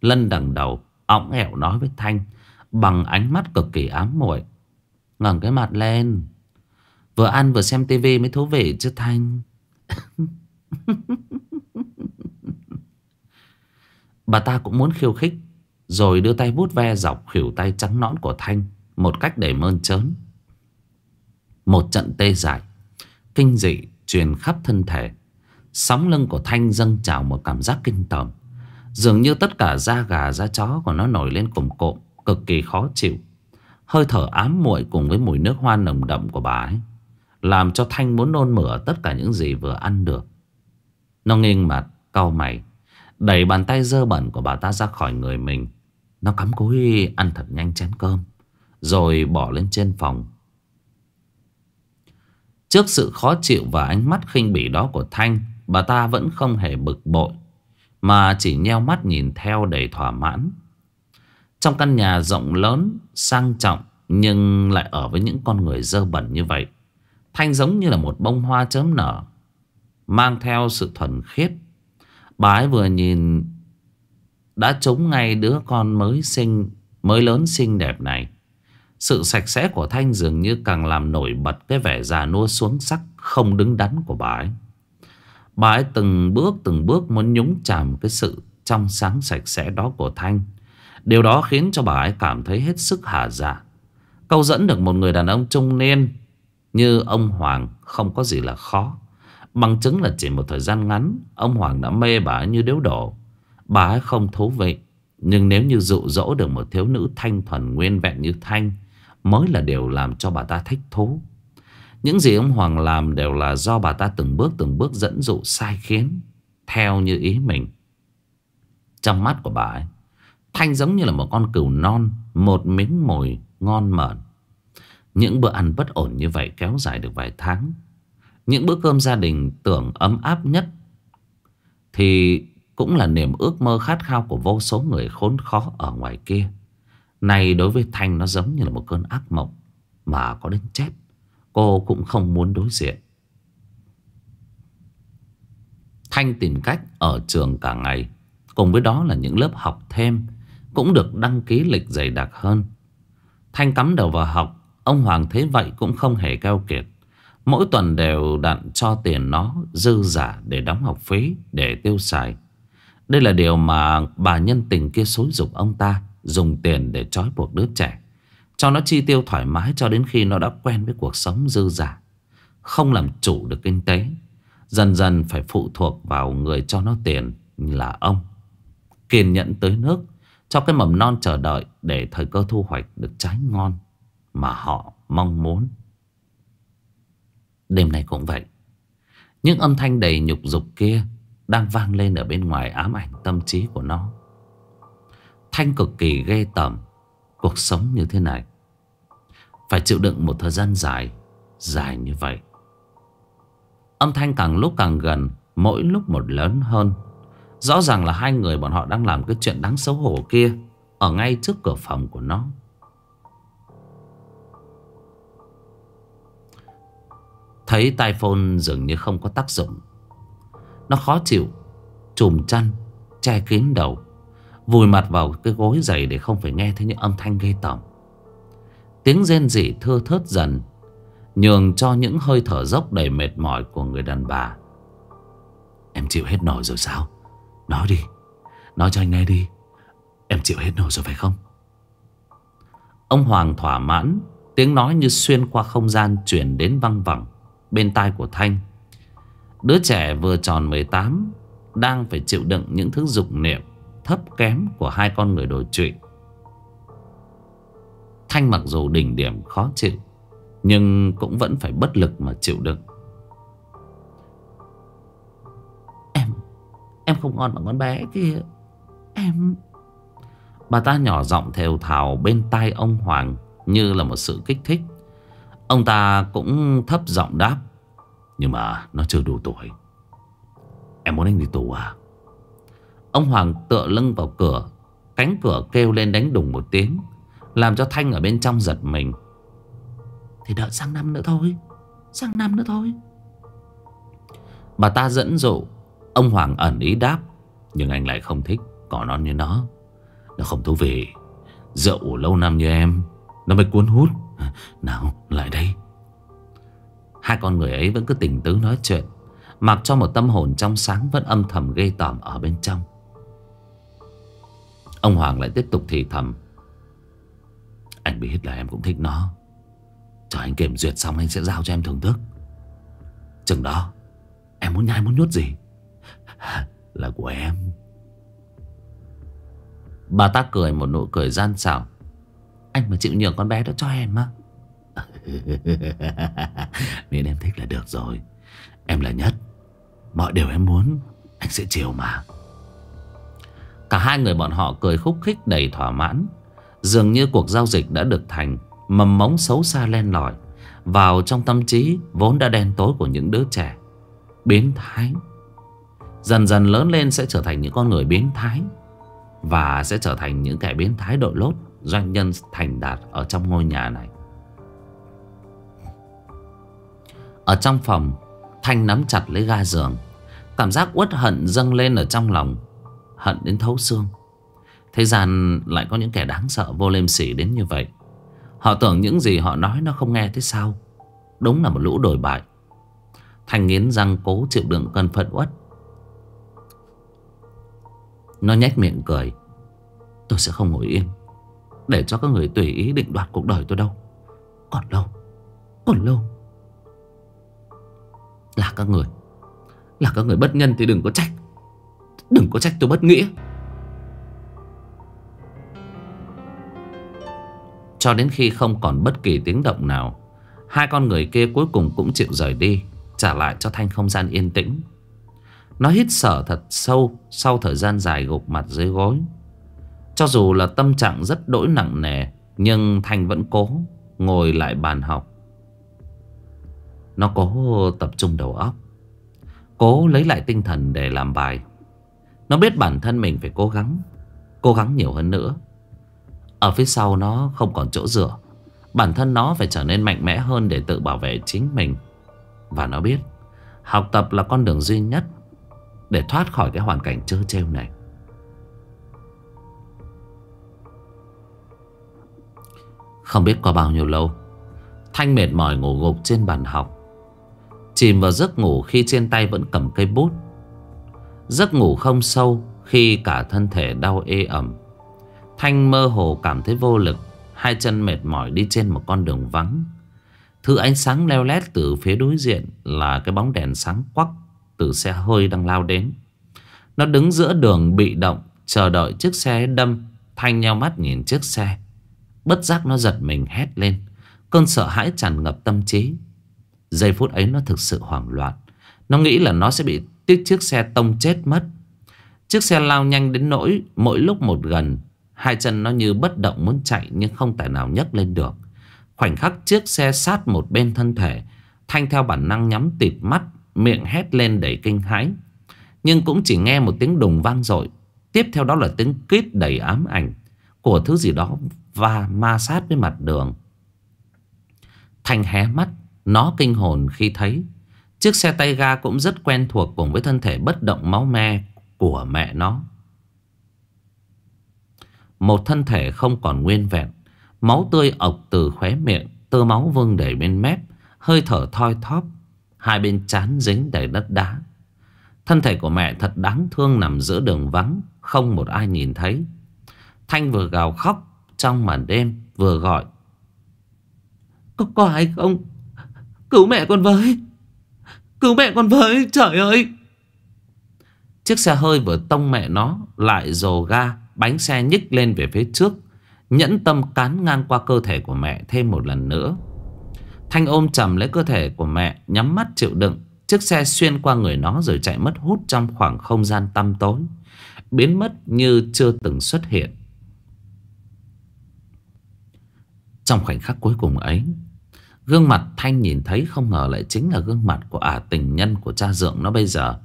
Lân đằng đầu Ông ẻo nói với Thanh Bằng ánh mắt cực kỳ ám muội ngẩng cái mặt lên Vừa ăn vừa xem tivi mới thú vị chứ Thanh Bà ta cũng muốn khiêu khích rồi đưa tay bút ve dọc khỉu tay trắng nõn của Thanh Một cách để mơn trớn Một trận tê dại Kinh dị truyền khắp thân thể Sóng lưng của Thanh dâng trào một cảm giác kinh tởm Dường như tất cả da gà da chó của nó nổi lên cùng cộm Cực kỳ khó chịu Hơi thở ám muội cùng với mùi nước hoa nồng đậm của bà ấy Làm cho Thanh muốn nôn mửa tất cả những gì vừa ăn được Nó nghiêng mặt, cau mày Đẩy bàn tay dơ bẩn của bà ta ra khỏi người mình nó cắm cúi ăn thật nhanh chén cơm Rồi bỏ lên trên phòng Trước sự khó chịu và ánh mắt khinh bỉ đó của Thanh Bà ta vẫn không hề bực bội Mà chỉ nheo mắt nhìn theo đầy thỏa mãn Trong căn nhà rộng lớn, sang trọng Nhưng lại ở với những con người dơ bẩn như vậy Thanh giống như là một bông hoa chớm nở Mang theo sự thuần khiết Bà ấy vừa nhìn đã chống ngay đứa con mới sinh, mới lớn xinh đẹp này. Sự sạch sẽ của Thanh dường như càng làm nổi bật cái vẻ già nua xuống sắc không đứng đắn của bà ấy. Bà ấy từng bước từng bước muốn nhúng chàm cái sự trong sáng sạch sẽ đó của Thanh. Điều đó khiến cho bà ấy cảm thấy hết sức hà dạ. Câu dẫn được một người đàn ông trung niên như ông Hoàng không có gì là khó. Bằng chứng là chỉ một thời gian ngắn, ông Hoàng đã mê bà ấy như điếu đổ. Bà ấy không thú vị Nhưng nếu như dụ dỗ được một thiếu nữ thanh thuần nguyên vẹn như Thanh Mới là điều làm cho bà ta thích thú Những gì ông Hoàng làm đều là do bà ta từng bước từng bước dẫn dụ sai khiến Theo như ý mình Trong mắt của bà ấy Thanh giống như là một con cừu non Một miếng mồi ngon mởn Những bữa ăn bất ổn như vậy kéo dài được vài tháng Những bữa cơm gia đình tưởng ấm áp nhất Thì cũng là niềm ước mơ khát khao của vô số người khốn khó ở ngoài kia. Này đối với Thanh nó giống như là một cơn ác mộng mà có đến chết. Cô cũng không muốn đối diện. Thanh tìm cách ở trường cả ngày. Cùng với đó là những lớp học thêm cũng được đăng ký lịch dày đặc hơn. Thanh cắm đầu vào học, ông Hoàng thấy vậy cũng không hề keo kiệt. Mỗi tuần đều đặn cho tiền nó dư giả để đóng học phí, để tiêu xài. Đây là điều mà bà nhân tình kia xối dục ông ta dùng tiền để trói buộc đứa trẻ. Cho nó chi tiêu thoải mái cho đến khi nó đã quen với cuộc sống dư giả. Không làm chủ được kinh tế. Dần dần phải phụ thuộc vào người cho nó tiền là ông. Kiên nhẫn tới nước cho cái mầm non chờ đợi để thời cơ thu hoạch được trái ngon mà họ mong muốn. Đêm nay cũng vậy. Những âm thanh đầy nhục dục kia đang vang lên ở bên ngoài ám ảnh tâm trí của nó. Thanh cực kỳ ghê tởm cuộc sống như thế này. Phải chịu đựng một thời gian dài, dài như vậy. Âm thanh càng lúc càng gần, mỗi lúc một lớn hơn. Rõ ràng là hai người bọn họ đang làm cái chuyện đáng xấu hổ kia ở ngay trước cửa phòng của nó. Thấy tai phone dường như không có tác dụng nó khó chịu trùm chăn Che kín đầu Vùi mặt vào cái gối giày Để không phải nghe thấy những âm thanh ghê tởm Tiếng rên rỉ thưa thớt dần Nhường cho những hơi thở dốc đầy mệt mỏi của người đàn bà Em chịu hết nổi rồi sao Nói đi Nói cho anh nghe đi Em chịu hết nổi rồi phải không Ông Hoàng thỏa mãn Tiếng nói như xuyên qua không gian Chuyển đến văng vẳng Bên tai của Thanh Đứa trẻ vừa tròn 18 Đang phải chịu đựng những thứ dục niệm Thấp kém của hai con người đồi trụy Thanh mặc dù đỉnh điểm khó chịu Nhưng cũng vẫn phải bất lực mà chịu đựng Em Em không ngon bằng con bé kia Em Bà ta nhỏ giọng thều thào bên tai ông Hoàng Như là một sự kích thích Ông ta cũng thấp giọng đáp nhưng mà nó chưa đủ tuổi Em muốn anh đi tù à Ông Hoàng tựa lưng vào cửa Cánh cửa kêu lên đánh đùng một tiếng Làm cho Thanh ở bên trong giật mình Thì đợi sang năm nữa thôi Sang năm nữa thôi Bà ta dẫn dụ Ông Hoàng ẩn ý đáp Nhưng anh lại không thích cỏ non như nó Nó không thú vị Rượu lâu năm như em Nó mới cuốn hút Nào lại đây Hai con người ấy vẫn cứ tình tứ nói chuyện Mặc cho một tâm hồn trong sáng Vẫn âm thầm ghê tòm ở bên trong Ông Hoàng lại tiếp tục thì thầm Anh biết là em cũng thích nó Chờ anh kiểm duyệt xong anh sẽ giao cho em thưởng thức Chừng đó Em muốn nhai muốn nhốt gì Là của em Bà ta cười một nụ cười gian xảo Anh mà chịu nhường con bé đó cho em á Miễn em thích là được rồi Em là nhất Mọi điều em muốn Anh sẽ chiều mà Cả hai người bọn họ cười khúc khích đầy thỏa mãn Dường như cuộc giao dịch đã được thành Mầm mống xấu xa len lỏi Vào trong tâm trí Vốn đã đen tối của những đứa trẻ Biến thái Dần dần lớn lên sẽ trở thành những con người biến thái Và sẽ trở thành những kẻ biến thái đội lốt Doanh nhân thành đạt ở trong ngôi nhà này Ở trong phòng Thanh nắm chặt lấy ga giường Cảm giác uất hận dâng lên ở trong lòng Hận đến thấu xương Thế gian lại có những kẻ đáng sợ vô liêm sỉ đến như vậy Họ tưởng những gì họ nói nó không nghe thế sao Đúng là một lũ đồi bại Thanh nghiến răng cố chịu đựng cơn phận uất Nó nhếch miệng cười Tôi sẽ không ngồi yên Để cho các người tùy ý định đoạt cuộc đời tôi đâu Còn lâu Còn lâu là các người Là các người bất nhân thì đừng có trách Đừng có trách tôi bất nghĩa Cho đến khi không còn bất kỳ tiếng động nào Hai con người kia cuối cùng cũng chịu rời đi Trả lại cho Thanh không gian yên tĩnh Nó hít sở thật sâu Sau thời gian dài gục mặt dưới gối Cho dù là tâm trạng rất đỗi nặng nề Nhưng Thanh vẫn cố Ngồi lại bàn học nó cố tập trung đầu óc Cố lấy lại tinh thần để làm bài Nó biết bản thân mình phải cố gắng Cố gắng nhiều hơn nữa Ở phía sau nó không còn chỗ dựa Bản thân nó phải trở nên mạnh mẽ hơn Để tự bảo vệ chính mình Và nó biết Học tập là con đường duy nhất Để thoát khỏi cái hoàn cảnh trơ trêu này Không biết qua bao nhiêu lâu Thanh mệt mỏi ngủ gục trên bàn học Chìm vào giấc ngủ khi trên tay vẫn cầm cây bút Giấc ngủ không sâu khi cả thân thể đau ê ẩm Thanh mơ hồ cảm thấy vô lực Hai chân mệt mỏi đi trên một con đường vắng Thứ ánh sáng leo lét từ phía đối diện là cái bóng đèn sáng quắc từ xe hơi đang lao đến. Nó đứng giữa đường bị động, chờ đợi chiếc xe đâm, thanh nheo mắt nhìn chiếc xe. Bất giác nó giật mình hét lên, cơn sợ hãi tràn ngập tâm trí. Giây phút ấy nó thực sự hoảng loạn Nó nghĩ là nó sẽ bị tiếc chiếc xe tông chết mất Chiếc xe lao nhanh đến nỗi Mỗi lúc một gần Hai chân nó như bất động muốn chạy Nhưng không tài nào nhấc lên được Khoảnh khắc chiếc xe sát một bên thân thể Thanh theo bản năng nhắm tịt mắt Miệng hét lên đầy kinh hãi Nhưng cũng chỉ nghe một tiếng đùng vang dội Tiếp theo đó là tiếng kít đầy ám ảnh Của thứ gì đó Và ma sát với mặt đường Thanh hé mắt nó kinh hồn khi thấy Chiếc xe tay ga cũng rất quen thuộc cùng với thân thể bất động máu me của mẹ nó. Một thân thể không còn nguyên vẹn, máu tươi ộc từ khóe miệng, tơ máu vương đầy bên mép, hơi thở thoi thóp, hai bên chán dính đầy đất đá. Thân thể của mẹ thật đáng thương nằm giữa đường vắng, không một ai nhìn thấy. Thanh vừa gào khóc trong màn đêm, vừa gọi. Có, có ai không? Cứu mẹ con với Cứu mẹ con với Trời ơi Chiếc xe hơi vừa tông mẹ nó Lại dồ ga Bánh xe nhích lên về phía trước Nhẫn tâm cán ngang qua cơ thể của mẹ thêm một lần nữa Thanh ôm chầm lấy cơ thể của mẹ Nhắm mắt chịu đựng Chiếc xe xuyên qua người nó rồi chạy mất hút trong khoảng không gian tăm tối Biến mất như chưa từng xuất hiện Trong khoảnh khắc cuối cùng ấy Gương mặt Thanh nhìn thấy không ngờ lại chính là gương mặt của ả tình nhân của cha dượng nó bây giờ.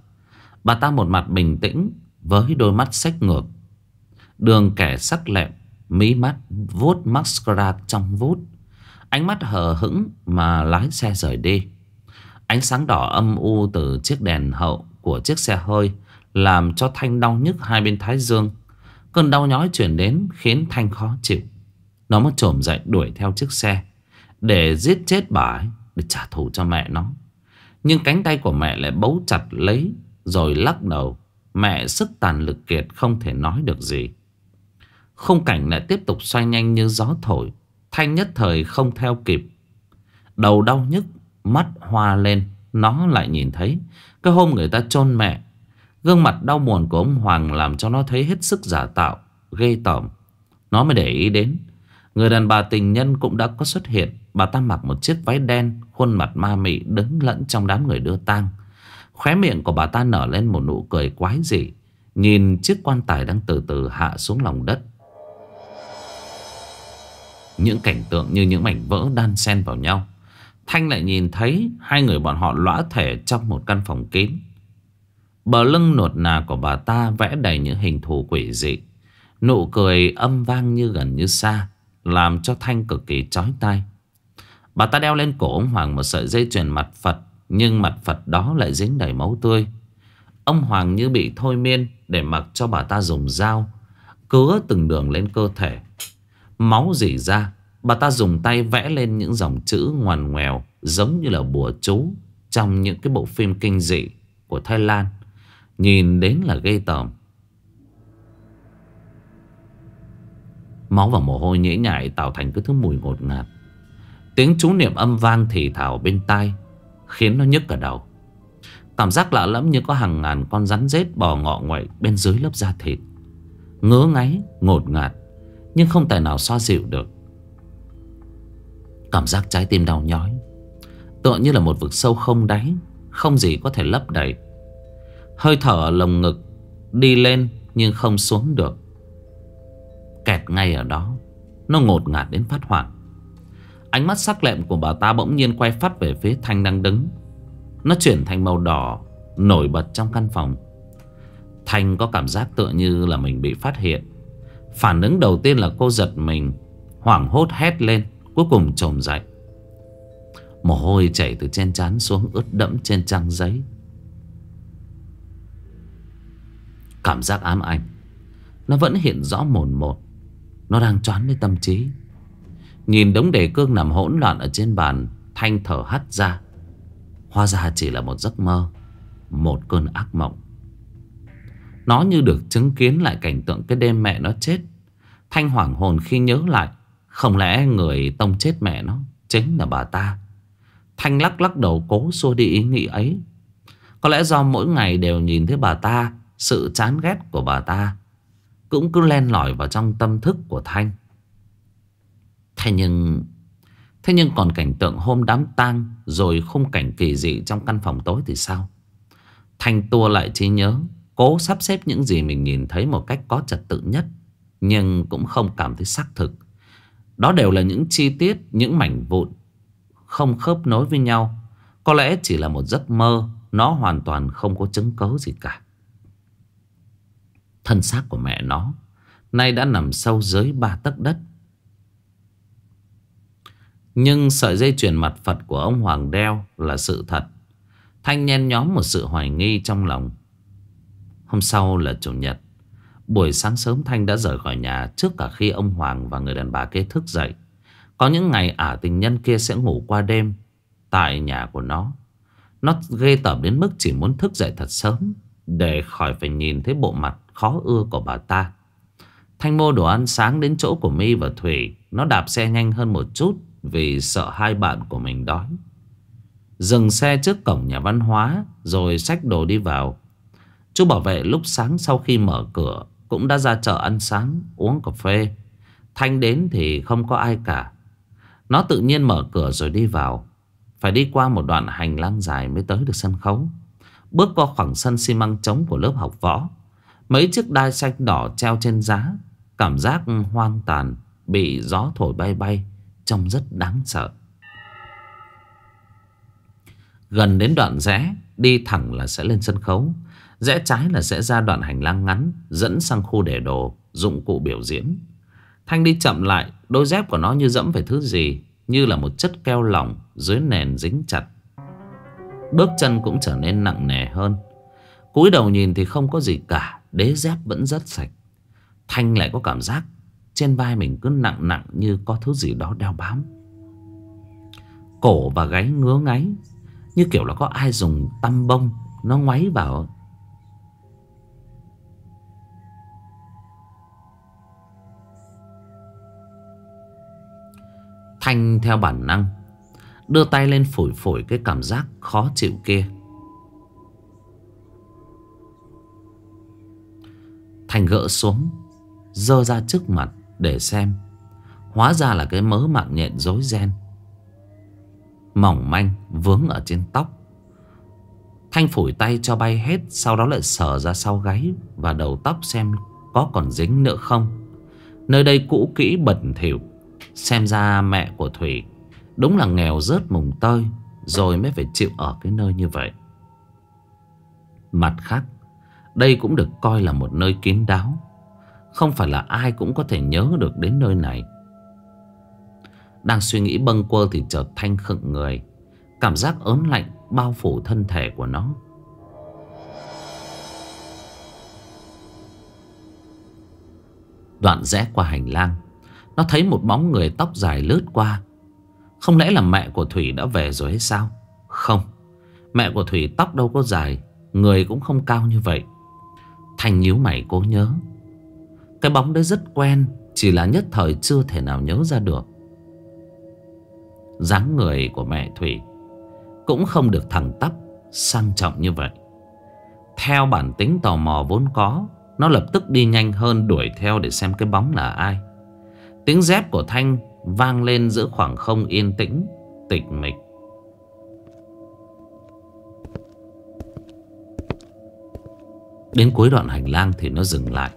Bà ta một mặt bình tĩnh với đôi mắt sách ngược. Đường kẻ sắc lẹm, mí mắt vuốt mascara trong vút. Ánh mắt hờ hững mà lái xe rời đi. Ánh sáng đỏ âm u từ chiếc đèn hậu của chiếc xe hơi làm cho Thanh đau nhức hai bên thái dương. Cơn đau nhói chuyển đến khiến Thanh khó chịu. Nó mới trồm dậy đuổi theo chiếc xe. Để giết chết bà ấy Để trả thù cho mẹ nó Nhưng cánh tay của mẹ lại bấu chặt lấy Rồi lắc đầu Mẹ sức tàn lực kiệt không thể nói được gì Khung cảnh lại tiếp tục xoay nhanh như gió thổi Thanh nhất thời không theo kịp Đầu đau nhức Mắt hoa lên Nó lại nhìn thấy Cái hôm người ta chôn mẹ Gương mặt đau buồn của ông Hoàng Làm cho nó thấy hết sức giả tạo Ghê tởm Nó mới để ý đến Người đàn bà tình nhân cũng đã có xuất hiện Bà ta mặc một chiếc váy đen Khuôn mặt ma mị đứng lẫn trong đám người đưa tang Khóe miệng của bà ta nở lên một nụ cười quái dị Nhìn chiếc quan tài đang từ từ hạ xuống lòng đất Những cảnh tượng như những mảnh vỡ đan xen vào nhau Thanh lại nhìn thấy hai người bọn họ lõa thể trong một căn phòng kín Bờ lưng nột nà của bà ta vẽ đầy những hình thù quỷ dị Nụ cười âm vang như gần như xa Làm cho Thanh cực kỳ chói tai Bà ta đeo lên cổ ông Hoàng một sợi dây chuyền mặt Phật Nhưng mặt Phật đó lại dính đầy máu tươi Ông Hoàng như bị thôi miên Để mặc cho bà ta dùng dao Cứa từng đường lên cơ thể Máu dỉ ra Bà ta dùng tay vẽ lên những dòng chữ ngoằn ngoèo Giống như là bùa chú Trong những cái bộ phim kinh dị Của Thái Lan Nhìn đến là ghê tởm Máu và mồ hôi nhễ nhại tạo thành cái thứ mùi ngột ngạt Tiếng chú niệm âm vang thì thảo bên tai Khiến nó nhức cả đầu Cảm giác lạ lẫm như có hàng ngàn con rắn rết bò ngọ ngoại bên dưới lớp da thịt Ngứa ngáy, ngột ngạt Nhưng không tài nào xoa dịu được Cảm giác trái tim đau nhói Tựa như là một vực sâu không đáy Không gì có thể lấp đầy Hơi thở lồng ngực Đi lên nhưng không xuống được Kẹt ngay ở đó Nó ngột ngạt đến phát hoảng Ánh mắt sắc lẹm của bà ta bỗng nhiên quay phát về phía Thanh đang đứng Nó chuyển thành màu đỏ Nổi bật trong căn phòng Thanh có cảm giác tựa như là mình bị phát hiện Phản ứng đầu tiên là cô giật mình Hoảng hốt hét lên Cuối cùng trồm dậy Mồ hôi chảy từ trên trán xuống ướt đẫm trên trang giấy Cảm giác ám ảnh Nó vẫn hiện rõ mồn một Nó đang choán lên tâm trí Nhìn đống đề cương nằm hỗn loạn ở trên bàn Thanh thở hắt ra hoa ra chỉ là một giấc mơ Một cơn ác mộng Nó như được chứng kiến lại cảnh tượng cái đêm mẹ nó chết Thanh hoảng hồn khi nhớ lại Không lẽ người tông chết mẹ nó Chính là bà ta Thanh lắc lắc đầu cố xua đi ý nghĩ ấy Có lẽ do mỗi ngày đều nhìn thấy bà ta Sự chán ghét của bà ta Cũng cứ len lỏi vào trong tâm thức của Thanh Thế nhưng Thế nhưng còn cảnh tượng hôm đám tang Rồi khung cảnh kỳ dị trong căn phòng tối thì sao thành tua lại trí nhớ Cố sắp xếp những gì mình nhìn thấy một cách có trật tự nhất Nhưng cũng không cảm thấy xác thực Đó đều là những chi tiết, những mảnh vụn Không khớp nối với nhau Có lẽ chỉ là một giấc mơ Nó hoàn toàn không có chứng cớ gì cả Thân xác của mẹ nó Nay đã nằm sâu dưới ba tấc đất nhưng sợi dây chuyền mặt Phật của ông Hoàng đeo là sự thật. Thanh nhen nhóm một sự hoài nghi trong lòng. Hôm sau là Chủ nhật. Buổi sáng sớm Thanh đã rời khỏi nhà trước cả khi ông Hoàng và người đàn bà kia thức dậy. Có những ngày ả tình nhân kia sẽ ngủ qua đêm tại nhà của nó. Nó ghê tởm đến mức chỉ muốn thức dậy thật sớm để khỏi phải nhìn thấy bộ mặt khó ưa của bà ta. Thanh mua đồ ăn sáng đến chỗ của My và Thủy. Nó đạp xe nhanh hơn một chút vì sợ hai bạn của mình đói Dừng xe trước cổng nhà văn hóa Rồi xách đồ đi vào Chú bảo vệ lúc sáng sau khi mở cửa Cũng đã ra chợ ăn sáng Uống cà phê Thanh đến thì không có ai cả Nó tự nhiên mở cửa rồi đi vào Phải đi qua một đoạn hành lang dài Mới tới được sân khấu Bước qua khoảng sân xi măng trống của lớp học võ Mấy chiếc đai xanh đỏ treo trên giá Cảm giác hoang tàn Bị gió thổi bay bay trông rất đáng sợ. Gần đến đoạn rẽ, đi thẳng là sẽ lên sân khấu. Rẽ trái là sẽ ra đoạn hành lang ngắn, dẫn sang khu để đồ, dụng cụ biểu diễn. Thanh đi chậm lại, đôi dép của nó như dẫm phải thứ gì, như là một chất keo lỏng dưới nền dính chặt. Bước chân cũng trở nên nặng nề hơn. cúi đầu nhìn thì không có gì cả, đế dép vẫn rất sạch. Thanh lại có cảm giác trên vai mình cứ nặng nặng như có thứ gì đó đeo bám Cổ và gáy ngứa ngáy Như kiểu là có ai dùng tăm bông Nó ngoáy vào Thanh theo bản năng Đưa tay lên phổi phổi cái cảm giác khó chịu kia Thành gỡ xuống Dơ ra trước mặt để xem Hóa ra là cái mớ mạng nhện dối ren Mỏng manh vướng ở trên tóc Thanh phủi tay cho bay hết Sau đó lại sờ ra sau gáy Và đầu tóc xem có còn dính nữa không Nơi đây cũ kỹ bẩn thỉu Xem ra mẹ của Thủy Đúng là nghèo rớt mùng tơi Rồi mới phải chịu ở cái nơi như vậy Mặt khác Đây cũng được coi là một nơi kín đáo không phải là ai cũng có thể nhớ được đến nơi này Đang suy nghĩ bâng quơ thì chợt thanh khựng người Cảm giác ớn lạnh bao phủ thân thể của nó Đoạn rẽ qua hành lang Nó thấy một bóng người tóc dài lướt qua Không lẽ là mẹ của Thủy đã về rồi hay sao Không Mẹ của Thủy tóc đâu có dài Người cũng không cao như vậy Thành nhíu mày cố nhớ cái bóng đấy rất quen Chỉ là nhất thời chưa thể nào nhớ ra được dáng người của mẹ Thủy Cũng không được thẳng tắp Sang trọng như vậy Theo bản tính tò mò vốn có Nó lập tức đi nhanh hơn đuổi theo Để xem cái bóng là ai Tiếng dép của Thanh vang lên giữa khoảng không yên tĩnh Tịch mịch Đến cuối đoạn hành lang thì nó dừng lại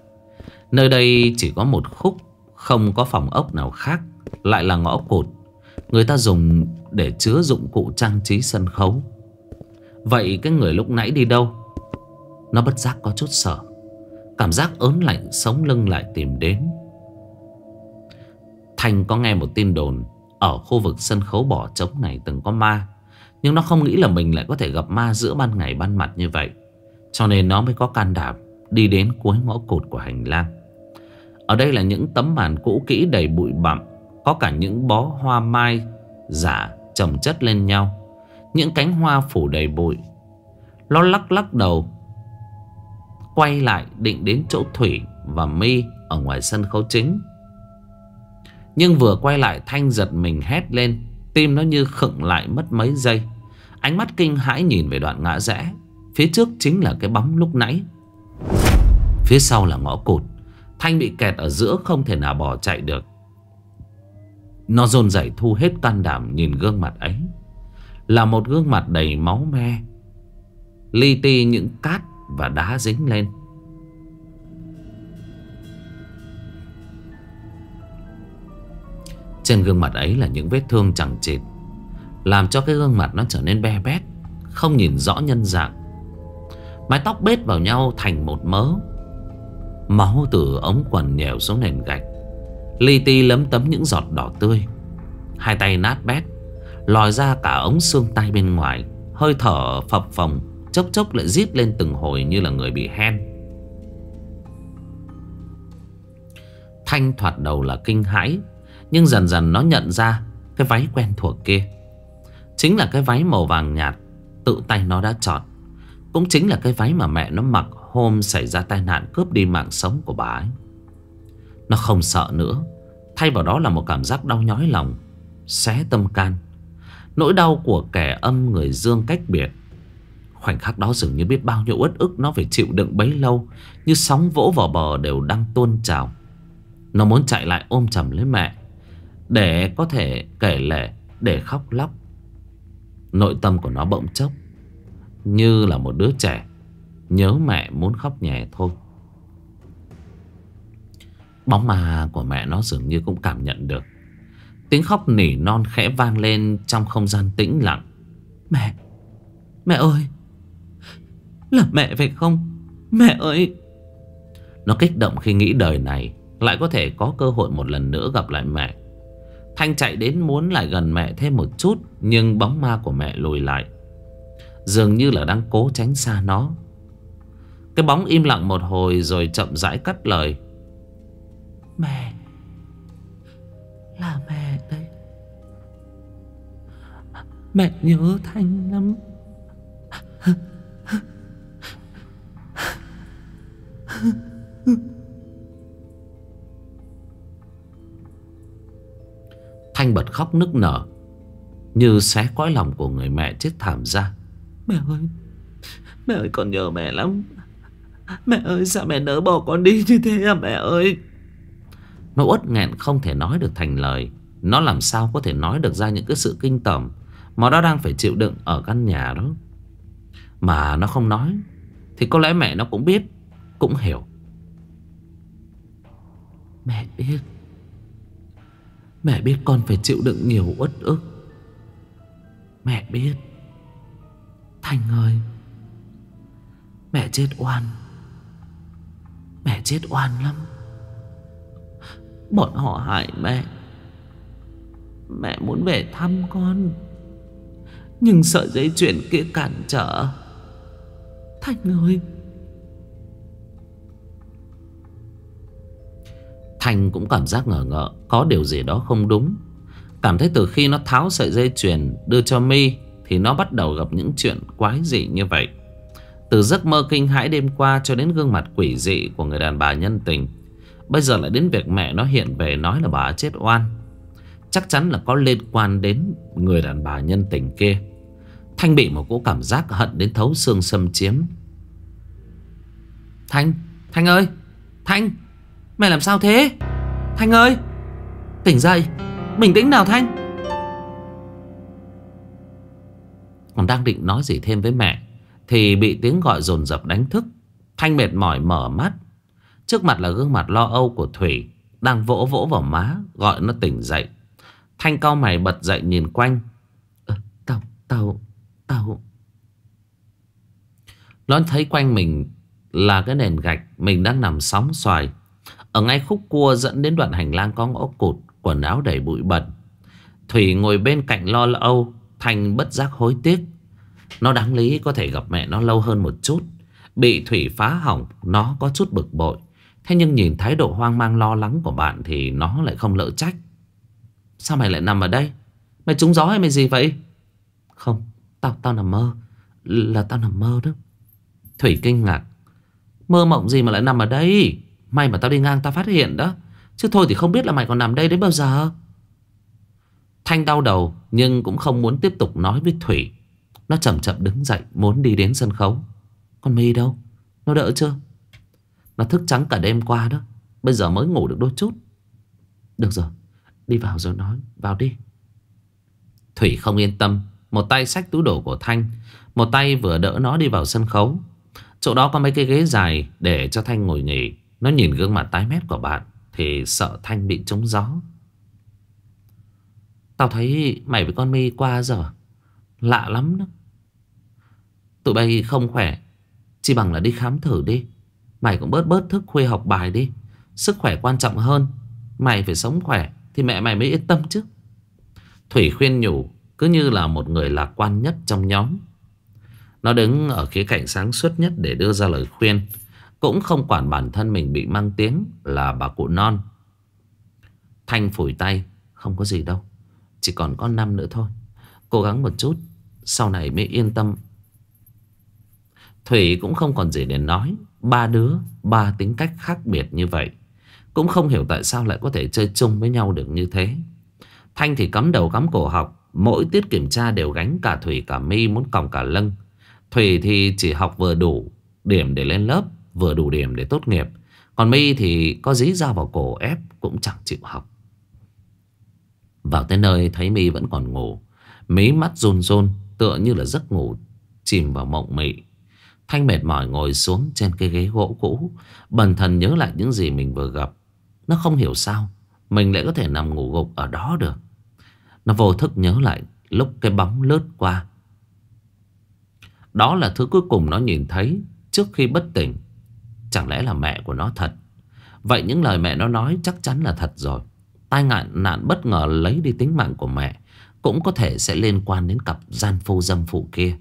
Nơi đây chỉ có một khúc Không có phòng ốc nào khác Lại là ngõ cột Người ta dùng để chứa dụng cụ trang trí sân khấu Vậy cái người lúc nãy đi đâu Nó bất giác có chút sợ Cảm giác ớn lạnh sống lưng lại tìm đến Thành có nghe một tin đồn Ở khu vực sân khấu bỏ trống này từng có ma Nhưng nó không nghĩ là mình lại có thể gặp ma giữa ban ngày ban mặt như vậy Cho nên nó mới có can đảm Đi đến cuối ngõ cột của hành lang ở đây là những tấm màn cũ kỹ đầy bụi bặm Có cả những bó hoa mai giả chồng chất lên nhau Những cánh hoa phủ đầy bụi Nó lắc lắc đầu Quay lại định đến chỗ Thủy và mi ở ngoài sân khấu chính Nhưng vừa quay lại Thanh giật mình hét lên Tim nó như khựng lại mất mấy giây Ánh mắt kinh hãi nhìn về đoạn ngã rẽ Phía trước chính là cái bóng lúc nãy Phía sau là ngõ cụt Thanh bị kẹt ở giữa không thể nào bỏ chạy được Nó dồn dậy thu hết can đảm nhìn gương mặt ấy Là một gương mặt đầy máu me Li ti những cát và đá dính lên Trên gương mặt ấy là những vết thương chẳng chịt Làm cho cái gương mặt nó trở nên be bét Không nhìn rõ nhân dạng Mái tóc bết vào nhau thành một mớ Máu từ ống quần nhèo xuống nền gạch ly ti lấm tấm những giọt đỏ tươi Hai tay nát bét Lòi ra cả ống xương tay bên ngoài Hơi thở phập phồng Chốc chốc lại rít lên từng hồi như là người bị hen Thanh thoạt đầu là kinh hãi Nhưng dần dần nó nhận ra Cái váy quen thuộc kia Chính là cái váy màu vàng nhạt Tự tay nó đã chọn Cũng chính là cái váy mà mẹ nó mặc hôm xảy ra tai nạn cướp đi mạng sống của bà ấy. Nó không sợ nữa, thay vào đó là một cảm giác đau nhói lòng, xé tâm can. Nỗi đau của kẻ âm người dương cách biệt. Khoảnh khắc đó dường như biết bao nhiêu uất ức nó phải chịu đựng bấy lâu, như sóng vỗ vào bờ đều đang tuôn trào. Nó muốn chạy lại ôm chầm lấy mẹ, để có thể kể lể, để khóc lóc. Nội tâm của nó bỗng chốc, như là một đứa trẻ Nhớ mẹ muốn khóc nhẹ thôi Bóng ma của mẹ nó dường như cũng cảm nhận được Tiếng khóc nỉ non khẽ vang lên Trong không gian tĩnh lặng Mẹ Mẹ ơi Là mẹ phải không Mẹ ơi Nó kích động khi nghĩ đời này Lại có thể có cơ hội một lần nữa gặp lại mẹ Thanh chạy đến muốn lại gần mẹ thêm một chút Nhưng bóng ma của mẹ lùi lại Dường như là đang cố tránh xa nó cái bóng im lặng một hồi rồi chậm rãi cắt lời Mẹ Là mẹ đấy Mẹ nhớ Thanh lắm Thanh bật khóc nức nở Như xé cõi lòng của người mẹ chết thảm ra Mẹ ơi Mẹ ơi con nhớ mẹ lắm Mẹ ơi sao mẹ nỡ bỏ con đi như thế à mẹ ơi Nó uất nghẹn không thể nói được thành lời Nó làm sao có thể nói được ra những cái sự kinh tởm Mà nó đang phải chịu đựng ở căn nhà đó Mà nó không nói Thì có lẽ mẹ nó cũng biết Cũng hiểu Mẹ biết Mẹ biết con phải chịu đựng nhiều uất ức Mẹ biết Thành ơi Mẹ chết oan Mẹ chết oan lắm Bọn họ hại mẹ Mẹ muốn về thăm con Nhưng sợi dây chuyền kia cản trở Thành ơi Thành cũng cảm giác ngờ ngợ Có điều gì đó không đúng Cảm thấy từ khi nó tháo sợi dây chuyền Đưa cho mi Thì nó bắt đầu gặp những chuyện quái dị như vậy từ giấc mơ kinh hãi đêm qua cho đến gương mặt quỷ dị của người đàn bà nhân tình Bây giờ lại đến việc mẹ nó hiện về nói là bà chết oan Chắc chắn là có liên quan đến người đàn bà nhân tình kia Thanh bị một cỗ cảm giác hận đến thấu xương xâm chiếm Thanh, Thanh ơi, Thanh, mẹ làm sao thế? Thanh ơi, tỉnh dậy, bình tĩnh nào Thanh Còn đang định nói gì thêm với mẹ thì bị tiếng gọi dồn dập đánh thức Thanh mệt mỏi mở mắt Trước mặt là gương mặt lo âu của Thủy Đang vỗ vỗ vào má Gọi nó tỉnh dậy Thanh cao mày bật dậy nhìn quanh à, Tao, tao, tao Nó thấy quanh mình Là cái nền gạch Mình đang nằm sóng xoài Ở ngay khúc cua dẫn đến đoạn hành lang có ngõ cụt Quần áo đầy bụi bẩn Thủy ngồi bên cạnh lo âu Thanh bất giác hối tiếc nó đáng lý có thể gặp mẹ nó lâu hơn một chút Bị Thủy phá hỏng Nó có chút bực bội Thế nhưng nhìn thái độ hoang mang lo lắng của bạn Thì nó lại không lỡ trách Sao mày lại nằm ở đây Mày trúng gió hay mày gì vậy Không Tao tao nằm mơ Là tao nằm mơ đó Thủy kinh ngạc Mơ mộng gì mà lại nằm ở đây May mà tao đi ngang tao phát hiện đó Chứ thôi thì không biết là mày còn nằm đây đến bao giờ Thanh đau đầu Nhưng cũng không muốn tiếp tục nói với Thủy nó chậm chậm đứng dậy muốn đi đến sân khấu Con My đâu? Nó đỡ chưa? Nó thức trắng cả đêm qua đó Bây giờ mới ngủ được đôi chút Được rồi, đi vào rồi nói Vào đi Thủy không yên tâm Một tay xách túi đồ của Thanh Một tay vừa đỡ nó đi vào sân khấu Chỗ đó có mấy cái ghế dài để cho Thanh ngồi nghỉ Nó nhìn gương mặt tái mét của bạn Thì sợ Thanh bị trúng gió Tao thấy mày với con mi qua giờ Lạ lắm đó Tụi bay không khỏe Chỉ bằng là đi khám thử đi Mày cũng bớt bớt thức khuya học bài đi Sức khỏe quan trọng hơn Mày phải sống khỏe Thì mẹ mày mới yên tâm chứ Thủy khuyên nhủ Cứ như là một người lạc quan nhất trong nhóm Nó đứng ở khía cạnh sáng suốt nhất Để đưa ra lời khuyên Cũng không quản bản thân mình bị mang tiếng Là bà cụ non Thanh phủi tay Không có gì đâu Chỉ còn có năm nữa thôi Cố gắng một chút Sau này mới yên tâm Thủy cũng không còn gì để nói Ba đứa, ba tính cách khác biệt như vậy Cũng không hiểu tại sao lại có thể chơi chung với nhau được như thế Thanh thì cắm đầu cắm cổ học Mỗi tiết kiểm tra đều gánh cả Thủy cả mi muốn còng cả lưng Thủy thì chỉ học vừa đủ điểm để lên lớp Vừa đủ điểm để tốt nghiệp Còn mi thì có dí dao vào cổ ép cũng chẳng chịu học Vào tới nơi thấy mi vẫn còn ngủ Mí mắt run run tựa như là giấc ngủ Chìm vào mộng mị Thanh mệt mỏi ngồi xuống trên cái ghế gỗ cũ Bần thần nhớ lại những gì mình vừa gặp Nó không hiểu sao Mình lại có thể nằm ngủ gục ở đó được Nó vô thức nhớ lại Lúc cái bóng lướt qua Đó là thứ cuối cùng nó nhìn thấy Trước khi bất tỉnh Chẳng lẽ là mẹ của nó thật Vậy những lời mẹ nó nói chắc chắn là thật rồi Tai nạn nạn bất ngờ lấy đi tính mạng của mẹ Cũng có thể sẽ liên quan đến cặp gian phu dâm phụ kia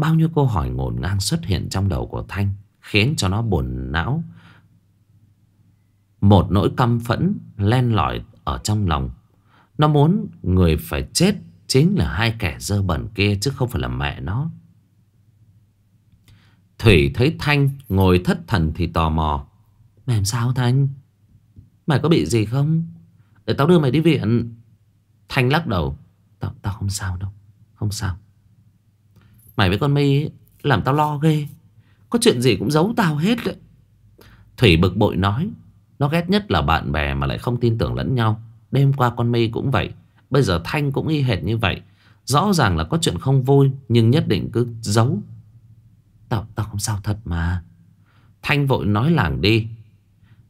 Bao nhiêu câu hỏi ngổn ngang xuất hiện trong đầu của Thanh Khiến cho nó buồn não Một nỗi căm phẫn len lỏi ở trong lòng Nó muốn người phải chết Chính là hai kẻ dơ bẩn kia chứ không phải là mẹ nó Thủy thấy Thanh ngồi thất thần thì tò mò Mày làm sao Thanh? Mày có bị gì không? Để tao đưa mày đi viện Thanh lắc đầu Tao, tao không sao đâu Không sao Mày với con mi làm tao lo ghê Có chuyện gì cũng giấu tao hết đấy Thủy bực bội nói Nó ghét nhất là bạn bè mà lại không tin tưởng lẫn nhau Đêm qua con mi cũng vậy Bây giờ Thanh cũng y hệt như vậy Rõ ràng là có chuyện không vui Nhưng nhất định cứ giấu Tao, tao không sao thật mà Thanh vội nói làng đi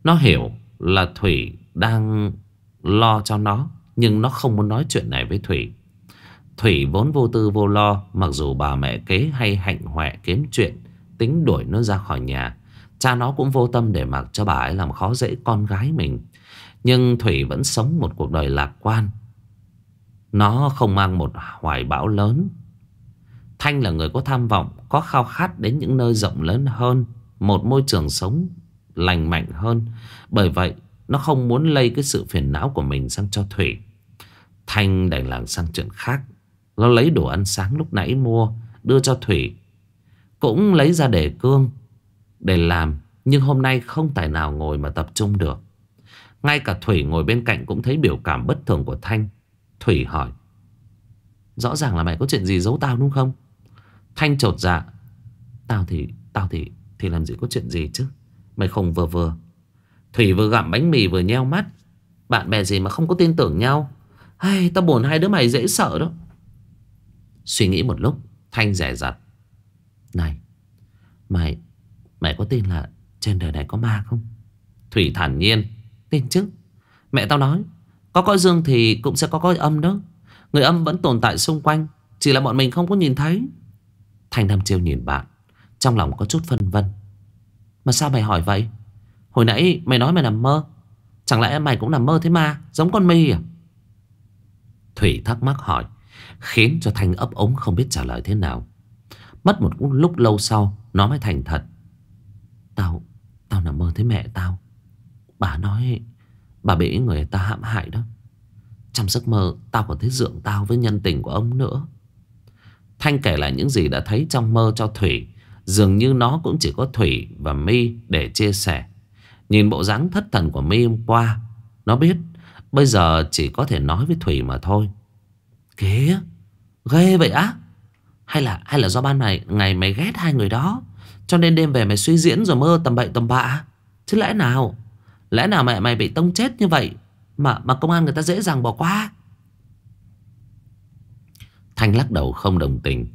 Nó hiểu là Thủy đang lo cho nó Nhưng nó không muốn nói chuyện này với Thủy Thủy vốn vô tư vô lo Mặc dù bà mẹ kế hay hạnh hoẹ kiếm chuyện Tính đuổi nó ra khỏi nhà Cha nó cũng vô tâm để mặc cho bà ấy làm khó dễ con gái mình Nhưng Thủy vẫn sống một cuộc đời lạc quan Nó không mang một hoài bão lớn Thanh là người có tham vọng Có khao khát đến những nơi rộng lớn hơn Một môi trường sống lành mạnh hơn Bởi vậy nó không muốn lây cái sự phiền não của mình sang cho Thủy Thanh đành làng sang chuyện khác nó lấy đồ ăn sáng lúc nãy mua Đưa cho Thủy Cũng lấy ra để cương Để làm Nhưng hôm nay không tài nào ngồi mà tập trung được Ngay cả Thủy ngồi bên cạnh Cũng thấy biểu cảm bất thường của Thanh Thủy hỏi Rõ ràng là mày có chuyện gì giấu tao đúng không Thanh trột dạ Tao thì Tao thì Thì làm gì có chuyện gì chứ Mày không vừa vừa Thủy vừa gặm bánh mì vừa nheo mắt Bạn bè gì mà không có tin tưởng nhau hay tao buồn hai đứa mày dễ sợ đó Suy nghĩ một lúc Thanh rẻ rặt Này Mày Mày có tin là trên đời này có ma không Thủy thản nhiên Tin chứ Mẹ tao nói Có cõi dương thì cũng sẽ có cõi âm đó Người âm vẫn tồn tại xung quanh Chỉ là bọn mình không có nhìn thấy Thanh Nam Chiêu nhìn bạn Trong lòng có chút phân vân Mà sao mày hỏi vậy Hồi nãy mày nói mày nằm mơ Chẳng lẽ mày cũng nằm mơ thế mà Giống con mi à Thủy thắc mắc hỏi Khiến cho Thanh ấp ống không biết trả lời thế nào Mất một lúc lâu sau Nó mới thành thật Tao, tao nằm mơ thấy mẹ tao Bà nói Bà bị người ta hãm hại đó Trong giấc mơ tao còn thấy dượng tao Với nhân tình của ông nữa Thanh kể lại những gì đã thấy trong mơ cho Thủy Dường như nó cũng chỉ có Thủy và My để chia sẻ Nhìn bộ dáng thất thần của My hôm qua Nó biết Bây giờ chỉ có thể nói với Thủy mà thôi Kìa Ghê vậy á Hay là hay là do ban này ngày mày ghét hai người đó Cho nên đêm về mày suy diễn rồi mơ tầm bậy tầm bạ Chứ lẽ nào Lẽ nào mẹ mày bị tông chết như vậy Mà mà công an người ta dễ dàng bỏ qua Thanh lắc đầu không đồng tình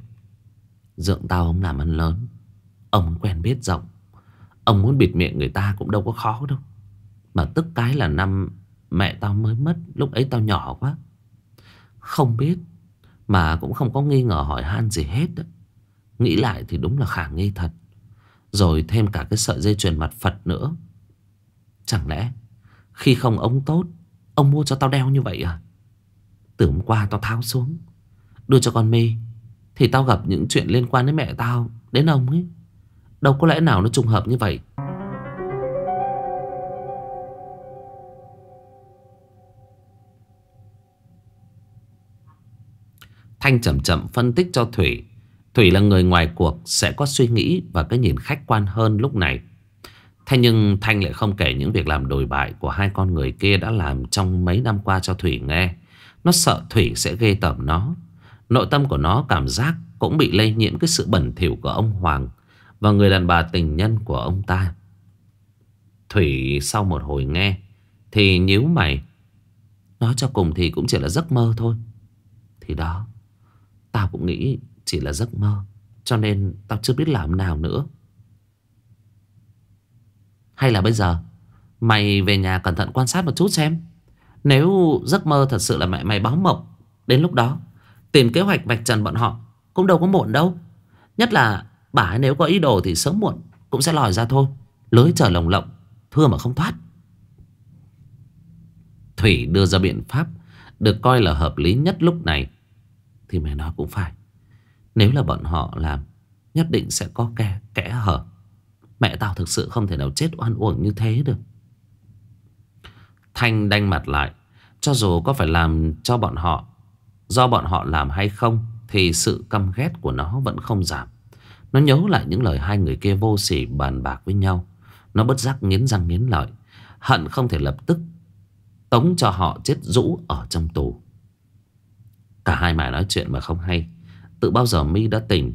Dượng tao ông làm ăn lớn Ông quen biết rộng Ông muốn bịt miệng người ta cũng đâu có khó đâu Mà tức cái là năm mẹ tao mới mất Lúc ấy tao nhỏ quá không biết Mà cũng không có nghi ngờ hỏi han gì hết đấy. Nghĩ lại thì đúng là khả nghi thật Rồi thêm cả cái sợi dây chuyền mặt Phật nữa Chẳng lẽ Khi không ông tốt Ông mua cho tao đeo như vậy à Từ hôm qua tao tháo xuống Đưa cho con mi Thì tao gặp những chuyện liên quan đến mẹ tao Đến ông ấy Đâu có lẽ nào nó trùng hợp như vậy Thanh chậm chậm phân tích cho Thủy. Thủy là người ngoài cuộc sẽ có suy nghĩ và cái nhìn khách quan hơn lúc này. Thế nhưng Thanh lại không kể những việc làm đồi bại của hai con người kia đã làm trong mấy năm qua cho Thủy nghe. Nó sợ Thủy sẽ ghê tởm nó. Nội tâm của nó cảm giác cũng bị lây nhiễm cái sự bẩn thỉu của ông Hoàng và người đàn bà tình nhân của ông ta. Thủy sau một hồi nghe thì nhíu mày. Nói cho cùng thì cũng chỉ là giấc mơ thôi. Thì đó, Tao cũng nghĩ chỉ là giấc mơ Cho nên tao chưa biết làm nào nữa Hay là bây giờ Mày về nhà cẩn thận quan sát một chút xem Nếu giấc mơ thật sự là mẹ mày báo mộng Đến lúc đó Tìm kế hoạch vạch trần bọn họ Cũng đâu có muộn đâu Nhất là bà ấy nếu có ý đồ thì sớm muộn Cũng sẽ lòi ra thôi Lưới trở lồng lộng Thưa mà không thoát Thủy đưa ra biện pháp Được coi là hợp lý nhất lúc này thì mẹ nói cũng phải Nếu là bọn họ làm Nhất định sẽ có kẻ, kẽ hở Mẹ tao thực sự không thể nào chết oan uổng như thế được Thanh đanh mặt lại Cho dù có phải làm cho bọn họ Do bọn họ làm hay không Thì sự căm ghét của nó vẫn không giảm Nó nhớ lại những lời hai người kia vô sỉ bàn bạc với nhau Nó bất giác nghiến răng nghiến lợi Hận không thể lập tức Tống cho họ chết rũ ở trong tù Cả hai mải nói chuyện mà không hay tự bao giờ My đã tỉnh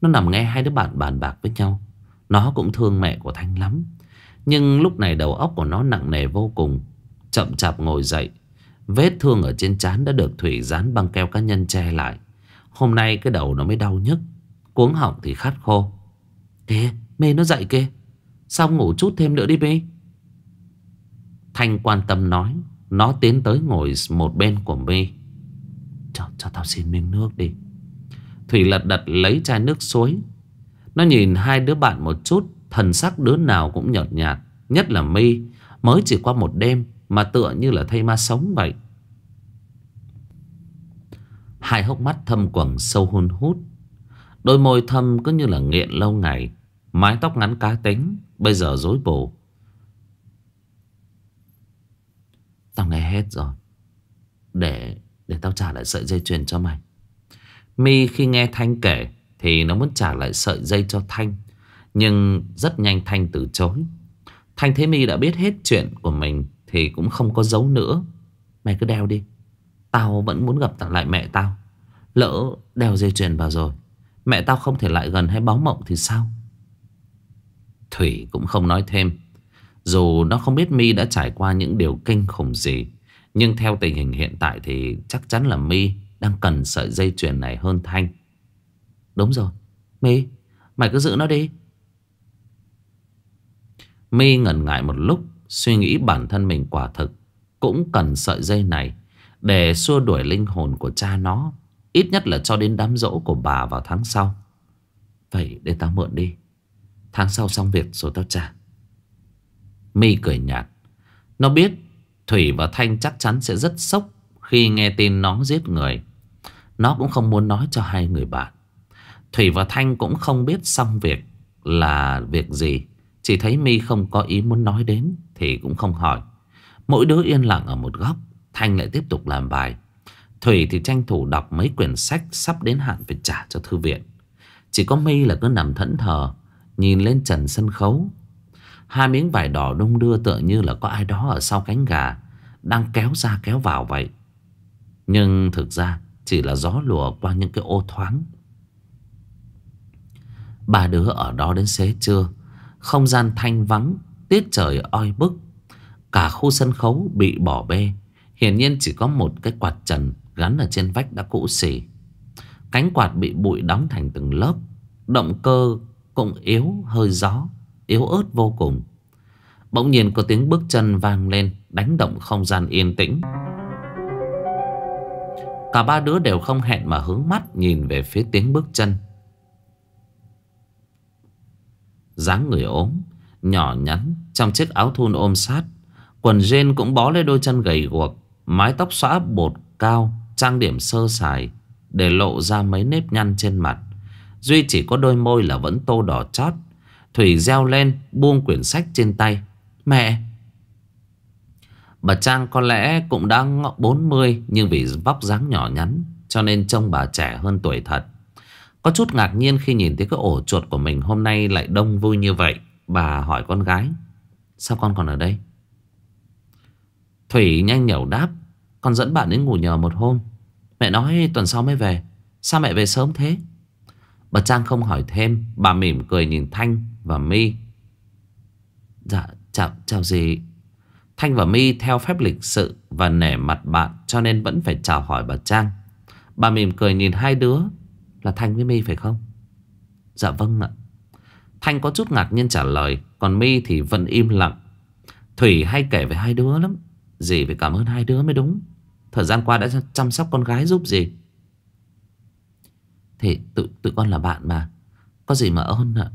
Nó nằm nghe hai đứa bạn bàn bạc với nhau Nó cũng thương mẹ của Thanh lắm Nhưng lúc này đầu óc của nó nặng nề vô cùng Chậm chạp ngồi dậy Vết thương ở trên trán đã được Thủy dán băng keo cá nhân che lại Hôm nay cái đầu nó mới đau nhức Cuống họng thì khát khô Kìa mê nó dậy kìa Sao ngủ chút thêm nữa đi mê Thanh quan tâm nói Nó tiến tới ngồi một bên của mi cho, cho tao xin miếng nước đi Thủy lật đật lấy chai nước suối Nó nhìn hai đứa bạn một chút Thần sắc đứa nào cũng nhợt nhạt Nhất là My Mới chỉ qua một đêm Mà tựa như là thây ma sống vậy Hai hốc mắt thâm quầng sâu hun hút Đôi môi thâm cứ như là nghiện lâu ngày Mái tóc ngắn cá tính Bây giờ rối bù Tao nghe hết rồi Để để tao trả lại sợi dây chuyền cho mày Mi khi nghe Thanh kể Thì nó muốn trả lại sợi dây cho Thanh Nhưng rất nhanh Thanh từ chối Thanh thấy Mi đã biết hết chuyện của mình Thì cũng không có giấu nữa Mày cứ đeo đi Tao vẫn muốn gặp lại mẹ tao Lỡ đeo dây chuyền vào rồi Mẹ tao không thể lại gần hay báo mộng thì sao Thủy cũng không nói thêm Dù nó không biết Mi đã trải qua những điều kinh khủng gì nhưng theo tình hình hiện tại thì chắc chắn là My đang cần sợi dây chuyền này hơn Thanh. Đúng rồi. My, mày cứ giữ nó đi. My ngần ngại một lúc, suy nghĩ bản thân mình quả thực. Cũng cần sợi dây này để xua đuổi linh hồn của cha nó. Ít nhất là cho đến đám dỗ của bà vào tháng sau. Vậy để tao mượn đi. Tháng sau xong việc rồi tao trả. My cười nhạt. Nó biết Thủy và Thanh chắc chắn sẽ rất sốc khi nghe tin nó giết người. Nó cũng không muốn nói cho hai người bạn. Thủy và Thanh cũng không biết xong việc là việc gì. Chỉ thấy mi không có ý muốn nói đến thì cũng không hỏi. Mỗi đứa yên lặng ở một góc. Thanh lại tiếp tục làm bài. Thủy thì tranh thủ đọc mấy quyển sách sắp đến hạn phải trả cho thư viện. Chỉ có mi là cứ nằm thẫn thờ, nhìn lên trần sân khấu. Hai miếng vải đỏ đông đưa tựa như là có ai đó ở sau cánh gà đang kéo ra kéo vào vậy. Nhưng thực ra chỉ là gió lùa qua những cái ô thoáng. Ba đứa ở đó đến xế trưa, không gian thanh vắng, tiết trời oi bức. Cả khu sân khấu bị bỏ bê, hiển nhiên chỉ có một cái quạt trần gắn ở trên vách đã cũ xỉ. Cánh quạt bị bụi đóng thành từng lớp, động cơ cũng yếu, hơi gió, yếu ớt vô cùng. Bỗng nhiên có tiếng bước chân vang lên đánh động không gian yên tĩnh. Cả ba đứa đều không hẹn mà hướng mắt nhìn về phía tiếng bước chân. dáng người ốm, nhỏ nhắn, trong chiếc áo thun ôm sát. Quần jean cũng bó lấy đôi chân gầy guộc, mái tóc xóa bột cao, trang điểm sơ sài, để lộ ra mấy nếp nhăn trên mặt. Duy chỉ có đôi môi là vẫn tô đỏ chót. Thủy reo lên, buông quyển sách trên tay. Mẹ, Bà Trang có lẽ cũng đã 40 nhưng vì vóc dáng nhỏ nhắn cho nên trông bà trẻ hơn tuổi thật. Có chút ngạc nhiên khi nhìn thấy cái ổ chuột của mình hôm nay lại đông vui như vậy. Bà hỏi con gái, sao con còn ở đây? Thủy nhanh nhẩu đáp, con dẫn bạn đến ngủ nhờ một hôm. Mẹ nói tuần sau mới về, sao mẹ về sớm thế? Bà Trang không hỏi thêm, bà mỉm cười nhìn Thanh và My. Dạ, chào, chào dì." Thanh và My theo phép lịch sự và nể mặt bạn cho nên vẫn phải chào hỏi bà Trang. Bà mỉm cười nhìn hai đứa là Thanh với My phải không? Dạ vâng ạ. Thanh có chút ngạc nhiên trả lời, còn My thì vẫn im lặng. Thủy hay kể về hai đứa lắm. gì phải cảm ơn hai đứa mới đúng. Thời gian qua đã chăm sóc con gái giúp gì. Thì tự tự con là bạn mà. Có gì mà ơn ạ.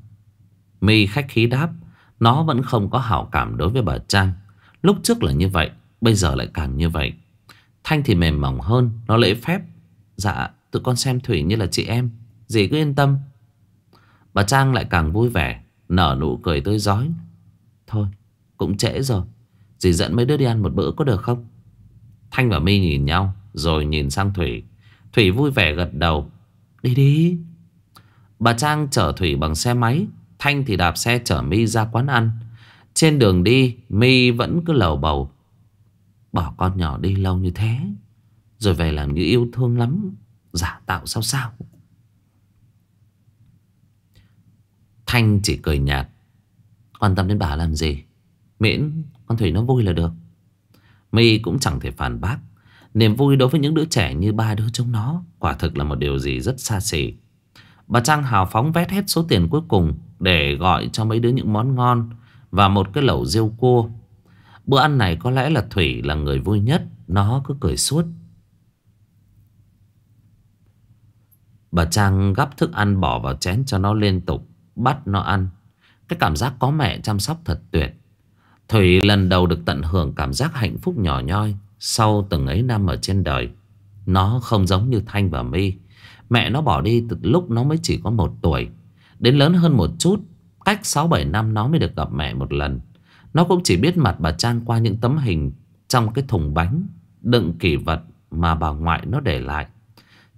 My khách khí đáp, nó vẫn không có hảo cảm đối với bà Trang. Lúc trước là như vậy Bây giờ lại càng như vậy Thanh thì mềm mỏng hơn Nó lễ phép Dạ tụi con xem Thủy như là chị em Dì cứ yên tâm Bà Trang lại càng vui vẻ Nở nụ cười tươi giói Thôi cũng trễ rồi Dì dẫn mấy đứa đi ăn một bữa có được không Thanh và My nhìn nhau Rồi nhìn sang Thủy Thủy vui vẻ gật đầu Đi đi Bà Trang chở Thủy bằng xe máy Thanh thì đạp xe chở My ra quán ăn trên đường đi mi vẫn cứ lầu bầu Bỏ con nhỏ đi lâu như thế Rồi về làm như yêu thương lắm Giả tạo sao sao Thanh chỉ cười nhạt Quan tâm đến bà làm gì Miễn con Thủy nó vui là được mi cũng chẳng thể phản bác Niềm vui đối với những đứa trẻ như ba đứa chúng nó Quả thực là một điều gì rất xa xỉ Bà Trang hào phóng vét hết số tiền cuối cùng Để gọi cho mấy đứa những món ngon và một cái lẩu riêu cua. Bữa ăn này có lẽ là Thủy là người vui nhất, nó cứ cười suốt. Bà Trang gắp thức ăn bỏ vào chén cho nó liên tục, bắt nó ăn. Cái cảm giác có mẹ chăm sóc thật tuyệt. Thủy lần đầu được tận hưởng cảm giác hạnh phúc nhỏ nhoi sau từng ấy năm ở trên đời. Nó không giống như Thanh và My. Mẹ nó bỏ đi từ lúc nó mới chỉ có một tuổi. Đến lớn hơn một chút Cách 6-7 năm nó mới được gặp mẹ một lần Nó cũng chỉ biết mặt bà Trang qua những tấm hình Trong cái thùng bánh Đựng kỷ vật mà bà ngoại nó để lại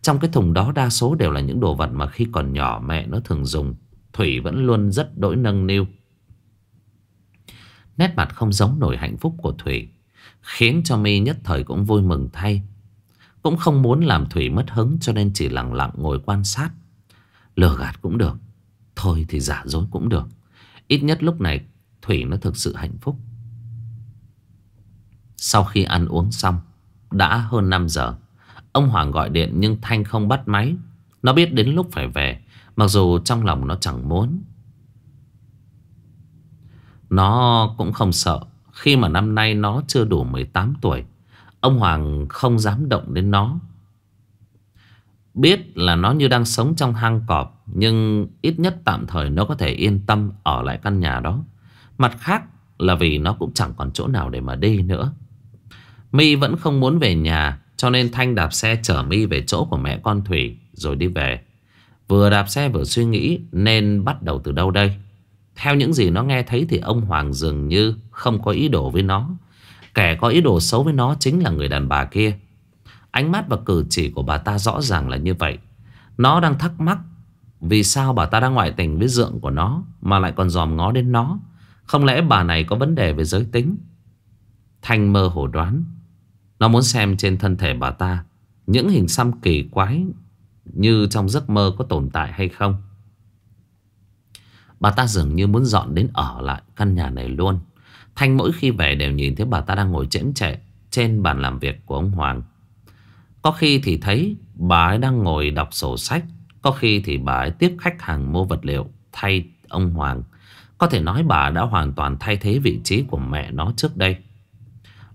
Trong cái thùng đó đa số đều là những đồ vật Mà khi còn nhỏ mẹ nó thường dùng Thủy vẫn luôn rất đỗi nâng niu Nét mặt không giống nổi hạnh phúc của Thủy Khiến cho mi nhất thời cũng vui mừng thay Cũng không muốn làm Thủy mất hứng Cho nên chỉ lặng lặng ngồi quan sát Lừa gạt cũng được Thôi thì giả dối cũng được Ít nhất lúc này Thủy nó thực sự hạnh phúc Sau khi ăn uống xong Đã hơn 5 giờ Ông Hoàng gọi điện nhưng Thanh không bắt máy Nó biết đến lúc phải về Mặc dù trong lòng nó chẳng muốn Nó cũng không sợ Khi mà năm nay nó chưa đủ 18 tuổi Ông Hoàng không dám động đến nó Biết là nó như đang sống trong hang cọp nhưng ít nhất tạm thời nó có thể yên tâm ở lại căn nhà đó Mặt khác là vì nó cũng chẳng còn chỗ nào để mà đi nữa My vẫn không muốn về nhà Cho nên Thanh đạp xe chở My về chỗ của mẹ con Thủy Rồi đi về Vừa đạp xe vừa suy nghĩ Nên bắt đầu từ đâu đây Theo những gì nó nghe thấy thì ông Hoàng dường như Không có ý đồ với nó Kẻ có ý đồ xấu với nó chính là người đàn bà kia Ánh mắt và cử chỉ của bà ta rõ ràng là như vậy Nó đang thắc mắc vì sao bà ta đang ngoại tình với dượng của nó Mà lại còn dòm ngó đến nó Không lẽ bà này có vấn đề về giới tính Thanh mơ hồ đoán Nó muốn xem trên thân thể bà ta Những hình xăm kỳ quái Như trong giấc mơ có tồn tại hay không Bà ta dường như muốn dọn đến ở lại căn nhà này luôn Thanh mỗi khi về đều nhìn thấy bà ta đang ngồi chễm chệ Trên bàn làm việc của ông Hoàng Có khi thì thấy bà ấy đang ngồi đọc sổ sách có khi thì bà ấy tiếp khách hàng mua vật liệu thay ông Hoàng. Có thể nói bà đã hoàn toàn thay thế vị trí của mẹ nó trước đây.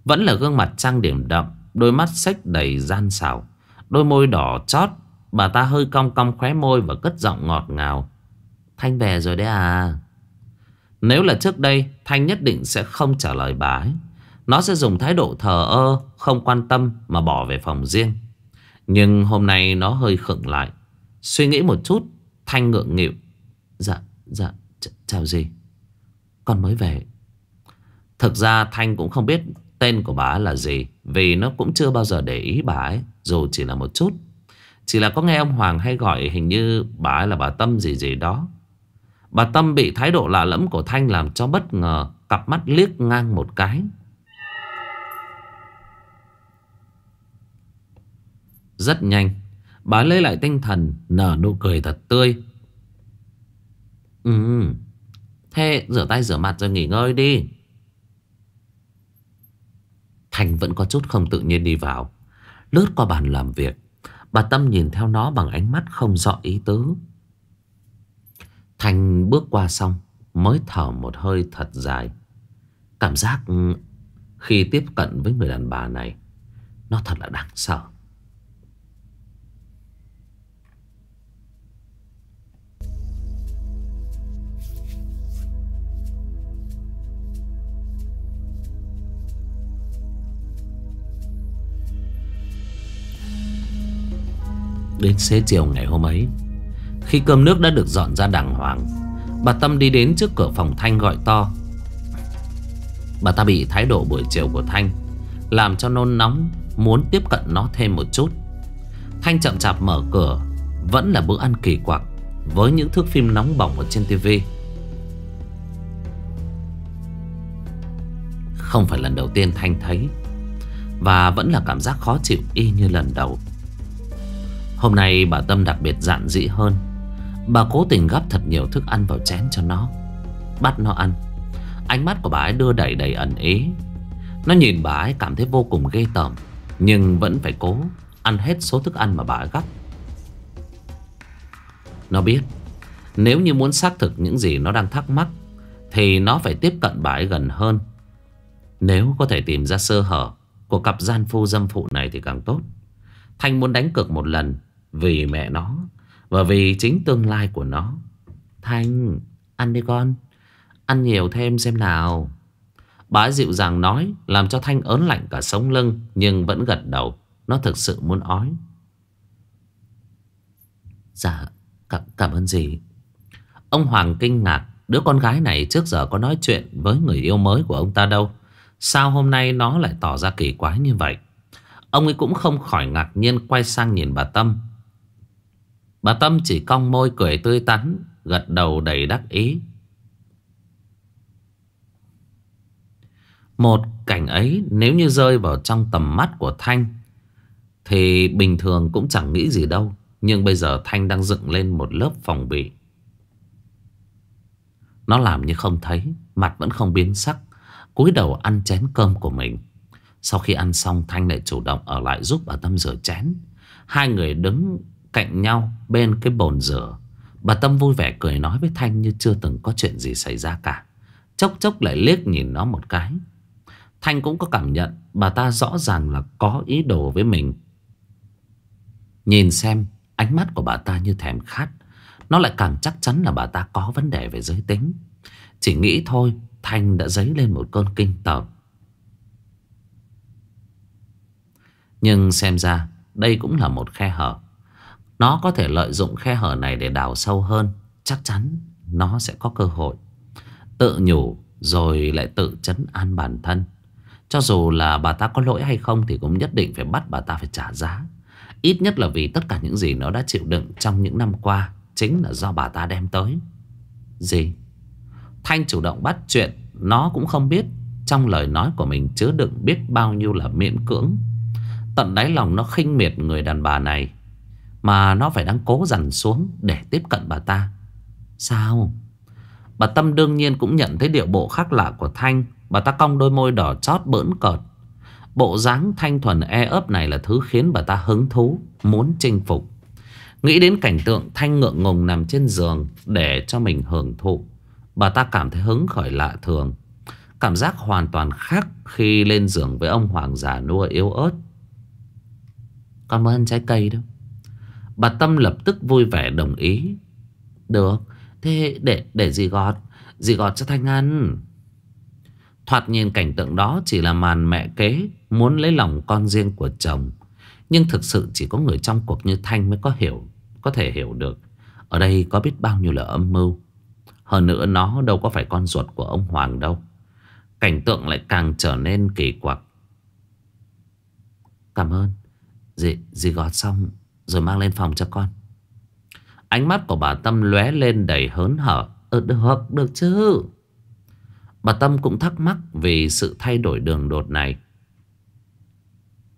Vẫn là gương mặt trang điểm đậm, đôi mắt xếch đầy gian xảo, đôi môi đỏ chót. Bà ta hơi cong cong khóe môi và cất giọng ngọt ngào. Thanh về rồi đấy à. Nếu là trước đây, Thanh nhất định sẽ không trả lời bà ấy. Nó sẽ dùng thái độ thờ ơ, không quan tâm mà bỏ về phòng riêng. Nhưng hôm nay nó hơi khựng lại. Suy nghĩ một chút Thanh ngượng nghịu Dạ dạ ch chào gì Con mới về Thực ra Thanh cũng không biết tên của bà là gì Vì nó cũng chưa bao giờ để ý bà ấy Dù chỉ là một chút Chỉ là có nghe ông Hoàng hay gọi hình như bà ấy là bà Tâm gì gì đó Bà Tâm bị thái độ lạ lẫm của Thanh làm cho bất ngờ Cặp mắt liếc ngang một cái Rất nhanh Bà lấy lại tinh thần Nở nụ cười thật tươi Ừ Thế rửa tay rửa mặt rồi nghỉ ngơi đi Thành vẫn có chút không tự nhiên đi vào Lướt qua bàn làm việc Bà Tâm nhìn theo nó bằng ánh mắt không rõ ý tứ Thành bước qua xong Mới thở một hơi thật dài Cảm giác khi tiếp cận với người đàn bà này Nó thật là đáng sợ đến xế chiều ngày hôm ấy Khi cơm nước đã được dọn ra đàng hoàng Bà Tâm đi đến trước cửa phòng Thanh gọi to Bà ta bị thái độ buổi chiều của Thanh Làm cho nôn nóng Muốn tiếp cận nó thêm một chút Thanh chậm chạp mở cửa Vẫn là bữa ăn kỳ quặc Với những thước phim nóng bỏng ở trên TV. Không phải lần đầu tiên Thanh thấy Và vẫn là cảm giác khó chịu y như lần đầu Hôm nay bà Tâm đặc biệt dạn dĩ hơn Bà cố tình gắp thật nhiều thức ăn vào chén cho nó Bắt nó ăn Ánh mắt của bà ấy đưa đẩy đầy ẩn ý Nó nhìn bà ấy cảm thấy vô cùng ghê tởm Nhưng vẫn phải cố Ăn hết số thức ăn mà bà ấy gắp Nó biết Nếu như muốn xác thực những gì nó đang thắc mắc Thì nó phải tiếp cận bà ấy gần hơn Nếu có thể tìm ra sơ hở Của cặp gian phu dâm phụ này thì càng tốt Thanh muốn đánh cược một lần vì mẹ nó Và vì chính tương lai của nó Thanh Ăn đi con Ăn nhiều thêm xem nào Bà dịu dàng nói Làm cho Thanh ớn lạnh cả sống lưng Nhưng vẫn gật đầu Nó thực sự muốn ói Dạ cảm, cảm ơn gì Ông Hoàng kinh ngạc Đứa con gái này trước giờ có nói chuyện Với người yêu mới của ông ta đâu Sao hôm nay nó lại tỏ ra kỳ quái như vậy Ông ấy cũng không khỏi ngạc nhiên Quay sang nhìn bà Tâm Bà Tâm chỉ cong môi cười tươi tắn Gật đầu đầy đắc ý Một cảnh ấy nếu như rơi vào trong tầm mắt của Thanh Thì bình thường cũng chẳng nghĩ gì đâu Nhưng bây giờ Thanh đang dựng lên một lớp phòng bị Nó làm như không thấy Mặt vẫn không biến sắc cúi đầu ăn chén cơm của mình Sau khi ăn xong Thanh lại chủ động ở lại giúp bà Tâm rửa chén Hai người đứng cạnh nhau bên cái bồn rửa. Bà Tâm vui vẻ cười nói với Thanh như chưa từng có chuyện gì xảy ra cả. Chốc chốc lại liếc nhìn nó một cái. Thanh cũng có cảm nhận bà ta rõ ràng là có ý đồ với mình. Nhìn xem ánh mắt của bà ta như thèm khát. Nó lại càng chắc chắn là bà ta có vấn đề về giới tính. Chỉ nghĩ thôi Thanh đã dấy lên một cơn kinh tởm. Nhưng xem ra đây cũng là một khe hở nó có thể lợi dụng khe hở này để đào sâu hơn Chắc chắn nó sẽ có cơ hội Tự nhủ rồi lại tự chấn an bản thân Cho dù là bà ta có lỗi hay không Thì cũng nhất định phải bắt bà ta phải trả giá Ít nhất là vì tất cả những gì nó đã chịu đựng trong những năm qua Chính là do bà ta đem tới Gì? Thanh chủ động bắt chuyện Nó cũng không biết Trong lời nói của mình chứa đựng biết bao nhiêu là miễn cưỡng Tận đáy lòng nó khinh miệt người đàn bà này mà nó phải đang cố dằn xuống Để tiếp cận bà ta Sao Bà Tâm đương nhiên cũng nhận thấy điệu bộ khác lạ của Thanh Bà ta cong đôi môi đỏ chót bỡn cợt Bộ dáng thanh thuần e ấp này là thứ khiến bà ta hứng thú Muốn chinh phục Nghĩ đến cảnh tượng Thanh ngượng ngùng nằm trên giường Để cho mình hưởng thụ Bà ta cảm thấy hứng khởi lạ thường Cảm giác hoàn toàn khác Khi lên giường với ông hoàng giả nua yếu ớt Cảm ơn trái cây đâu Bà Tâm lập tức vui vẻ đồng ý Được Thế để để dì gọt Dì gọt cho Thanh ăn Thoạt nhìn cảnh tượng đó chỉ là màn mẹ kế Muốn lấy lòng con riêng của chồng Nhưng thực sự chỉ có người trong cuộc như Thanh mới có hiểu Có thể hiểu được Ở đây có biết bao nhiêu là âm mưu Hơn nữa nó đâu có phải con ruột của ông Hoàng đâu Cảnh tượng lại càng trở nên kỳ quặc Cảm ơn Dì, dì gọt xong rồi mang lên phòng cho con Ánh mắt của bà Tâm lóe lên đầy hớn hở Ừ được, được chứ Bà Tâm cũng thắc mắc vì sự thay đổi đường đột này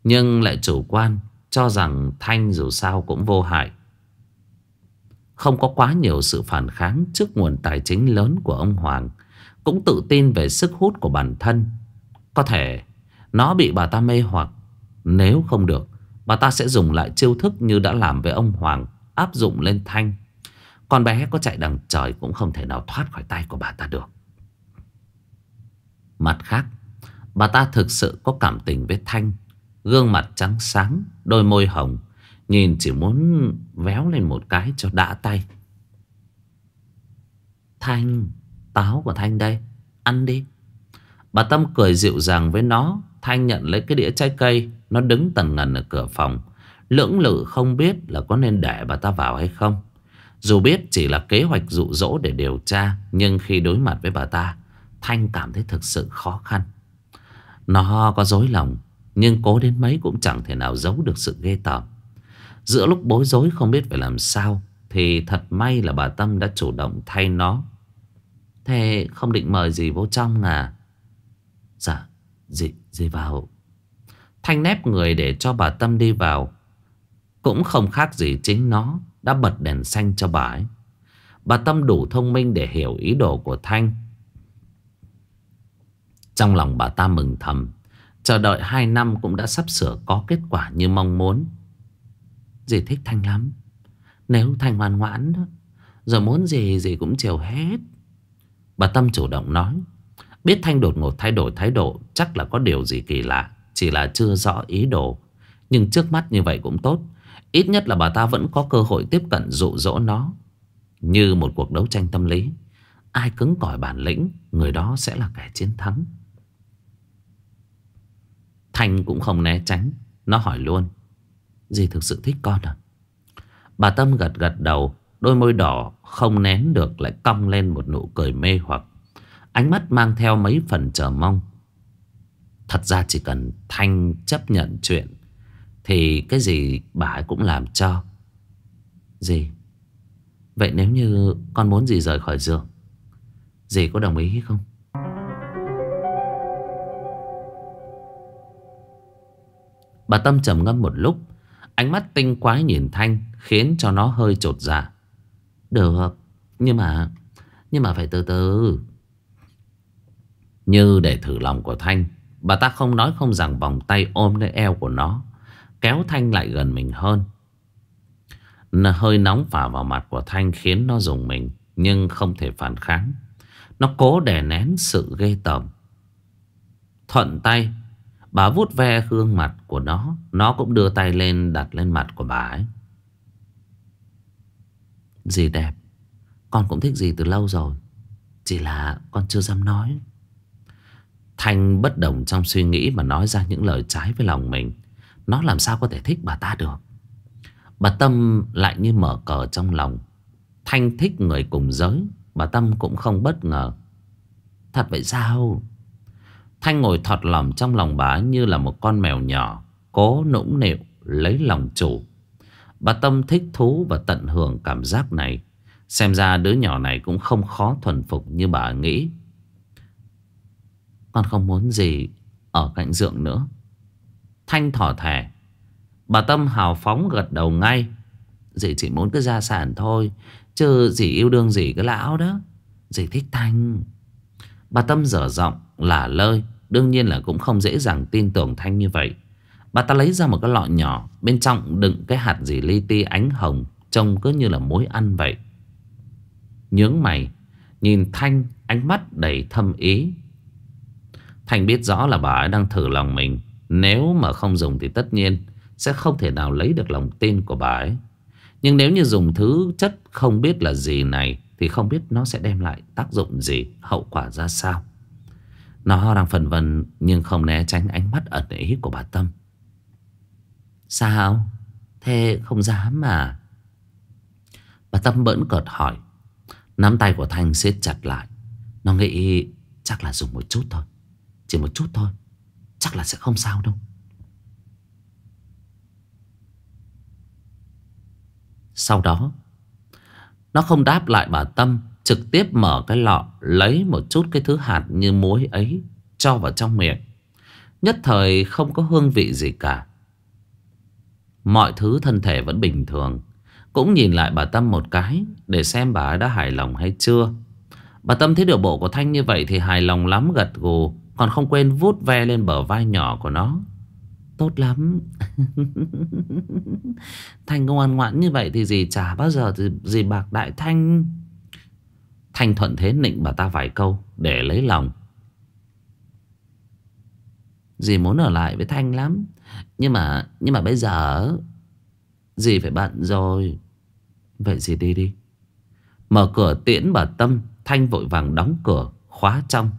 Nhưng lại chủ quan Cho rằng Thanh dù sao cũng vô hại Không có quá nhiều sự phản kháng Trước nguồn tài chính lớn của ông Hoàng Cũng tự tin về sức hút của bản thân Có thể Nó bị bà ta mê hoặc Nếu không được Bà ta sẽ dùng lại chiêu thức như đã làm với ông Hoàng Áp dụng lên Thanh Con bé có chạy đằng trời cũng không thể nào thoát khỏi tay của bà ta được Mặt khác Bà ta thực sự có cảm tình với Thanh Gương mặt trắng sáng Đôi môi hồng Nhìn chỉ muốn véo lên một cái cho đã tay Thanh Táo của Thanh đây Ăn đi Bà Tâm cười dịu dàng với nó Thanh nhận lấy cái đĩa trái cây nó đứng tầng ngần ở cửa phòng Lưỡng lự không biết là có nên để bà ta vào hay không Dù biết chỉ là kế hoạch dụ dỗ để điều tra Nhưng khi đối mặt với bà ta Thanh cảm thấy thực sự khó khăn Nó có dối lòng Nhưng cố đến mấy cũng chẳng thể nào giấu được sự ghê tởm Giữa lúc bối rối không biết phải làm sao Thì thật may là bà Tâm đã chủ động thay nó Thế không định mời gì vô trong à Dạ gì gì vào Thanh nép người để cho bà Tâm đi vào Cũng không khác gì chính nó Đã bật đèn xanh cho bà ấy Bà Tâm đủ thông minh để hiểu ý đồ của Thanh Trong lòng bà ta mừng thầm Chờ đợi 2 năm cũng đã sắp sửa có kết quả như mong muốn Dì thích Thanh lắm Nếu Thanh ngoan ngoãn đó Giờ muốn gì gì cũng chiều hết Bà Tâm chủ động nói Biết Thanh đột ngột thay đổi thái độ Chắc là có điều gì kỳ lạ chỉ là chưa rõ ý đồ Nhưng trước mắt như vậy cũng tốt Ít nhất là bà ta vẫn có cơ hội tiếp cận dụ dỗ nó Như một cuộc đấu tranh tâm lý Ai cứng cỏi bản lĩnh Người đó sẽ là kẻ chiến thắng Thanh cũng không né tránh Nó hỏi luôn Dì thực sự thích con à Bà Tâm gật gật đầu Đôi môi đỏ không nén được lại cong lên một nụ cười mê hoặc Ánh mắt mang theo mấy phần chờ mong Thật ra chỉ cần Thanh chấp nhận chuyện Thì cái gì bà ấy cũng làm cho Gì Vậy nếu như con muốn dì rời khỏi giường Dì có đồng ý không Bà Tâm trầm ngâm một lúc Ánh mắt tinh quái nhìn Thanh Khiến cho nó hơi trột dạ Được Nhưng mà Nhưng mà phải từ từ Như để thử lòng của Thanh Bà ta không nói không rằng vòng tay ôm lấy eo của nó Kéo Thanh lại gần mình hơn nó Hơi nóng phả vào mặt của Thanh khiến nó dùng mình Nhưng không thể phản kháng Nó cố đè nén sự ghê tởm Thuận tay Bà vút ve gương mặt của nó Nó cũng đưa tay lên đặt lên mặt của bà ấy Dì đẹp Con cũng thích dì từ lâu rồi Chỉ là con chưa dám nói Thanh bất đồng trong suy nghĩ mà nói ra những lời trái với lòng mình. Nó làm sao có thể thích bà ta được. Bà Tâm lại như mở cờ trong lòng. Thanh thích người cùng giới. Bà Tâm cũng không bất ngờ. Thật vậy sao? Thanh ngồi thọt lòng trong lòng bà như là một con mèo nhỏ. Cố nũng nịu lấy lòng chủ. Bà Tâm thích thú và tận hưởng cảm giác này. Xem ra đứa nhỏ này cũng không khó thuần phục như bà nghĩ. Con không muốn gì Ở cạnh dượng nữa Thanh thỏ thẻ Bà Tâm hào phóng gật đầu ngay Dì chỉ muốn cái gia sản thôi Chứ dì yêu đương gì cái lão đó Dì thích Thanh Bà Tâm dở giọng là lơi Đương nhiên là cũng không dễ dàng tin tưởng Thanh như vậy Bà ta lấy ra một cái lọ nhỏ Bên trong đựng cái hạt gì li ti ánh hồng Trông cứ như là mối ăn vậy Nhướng mày Nhìn Thanh ánh mắt đầy thâm ý Thành biết rõ là bà ấy đang thử lòng mình Nếu mà không dùng thì tất nhiên Sẽ không thể nào lấy được lòng tin của bà ấy Nhưng nếu như dùng thứ chất không biết là gì này Thì không biết nó sẽ đem lại tác dụng gì Hậu quả ra sao Nó đang phần vân Nhưng không né tránh ánh mắt ẩn ý của bà Tâm Sao Thế không dám mà Bà Tâm bỡn cợt hỏi Nắm tay của Thanh siết chặt lại Nó nghĩ chắc là dùng một chút thôi chỉ một chút thôi Chắc là sẽ không sao đâu Sau đó Nó không đáp lại bà Tâm Trực tiếp mở cái lọ Lấy một chút cái thứ hạt như muối ấy Cho vào trong miệng Nhất thời không có hương vị gì cả Mọi thứ thân thể vẫn bình thường Cũng nhìn lại bà Tâm một cái Để xem bà đã hài lòng hay chưa Bà Tâm thấy được bộ của Thanh như vậy Thì hài lòng lắm gật gù còn không quên vút ve lên bờ vai nhỏ của nó Tốt lắm Thành ngoan ngoãn như vậy thì gì chả bao giờ thì gì bạc đại thanh Thanh thuận thế nịnh bà ta vài câu Để lấy lòng Dì muốn ở lại với Thanh lắm Nhưng mà Nhưng mà bây giờ Dì phải bận rồi Vậy dì đi đi Mở cửa tiễn bà Tâm Thanh vội vàng đóng cửa Khóa trong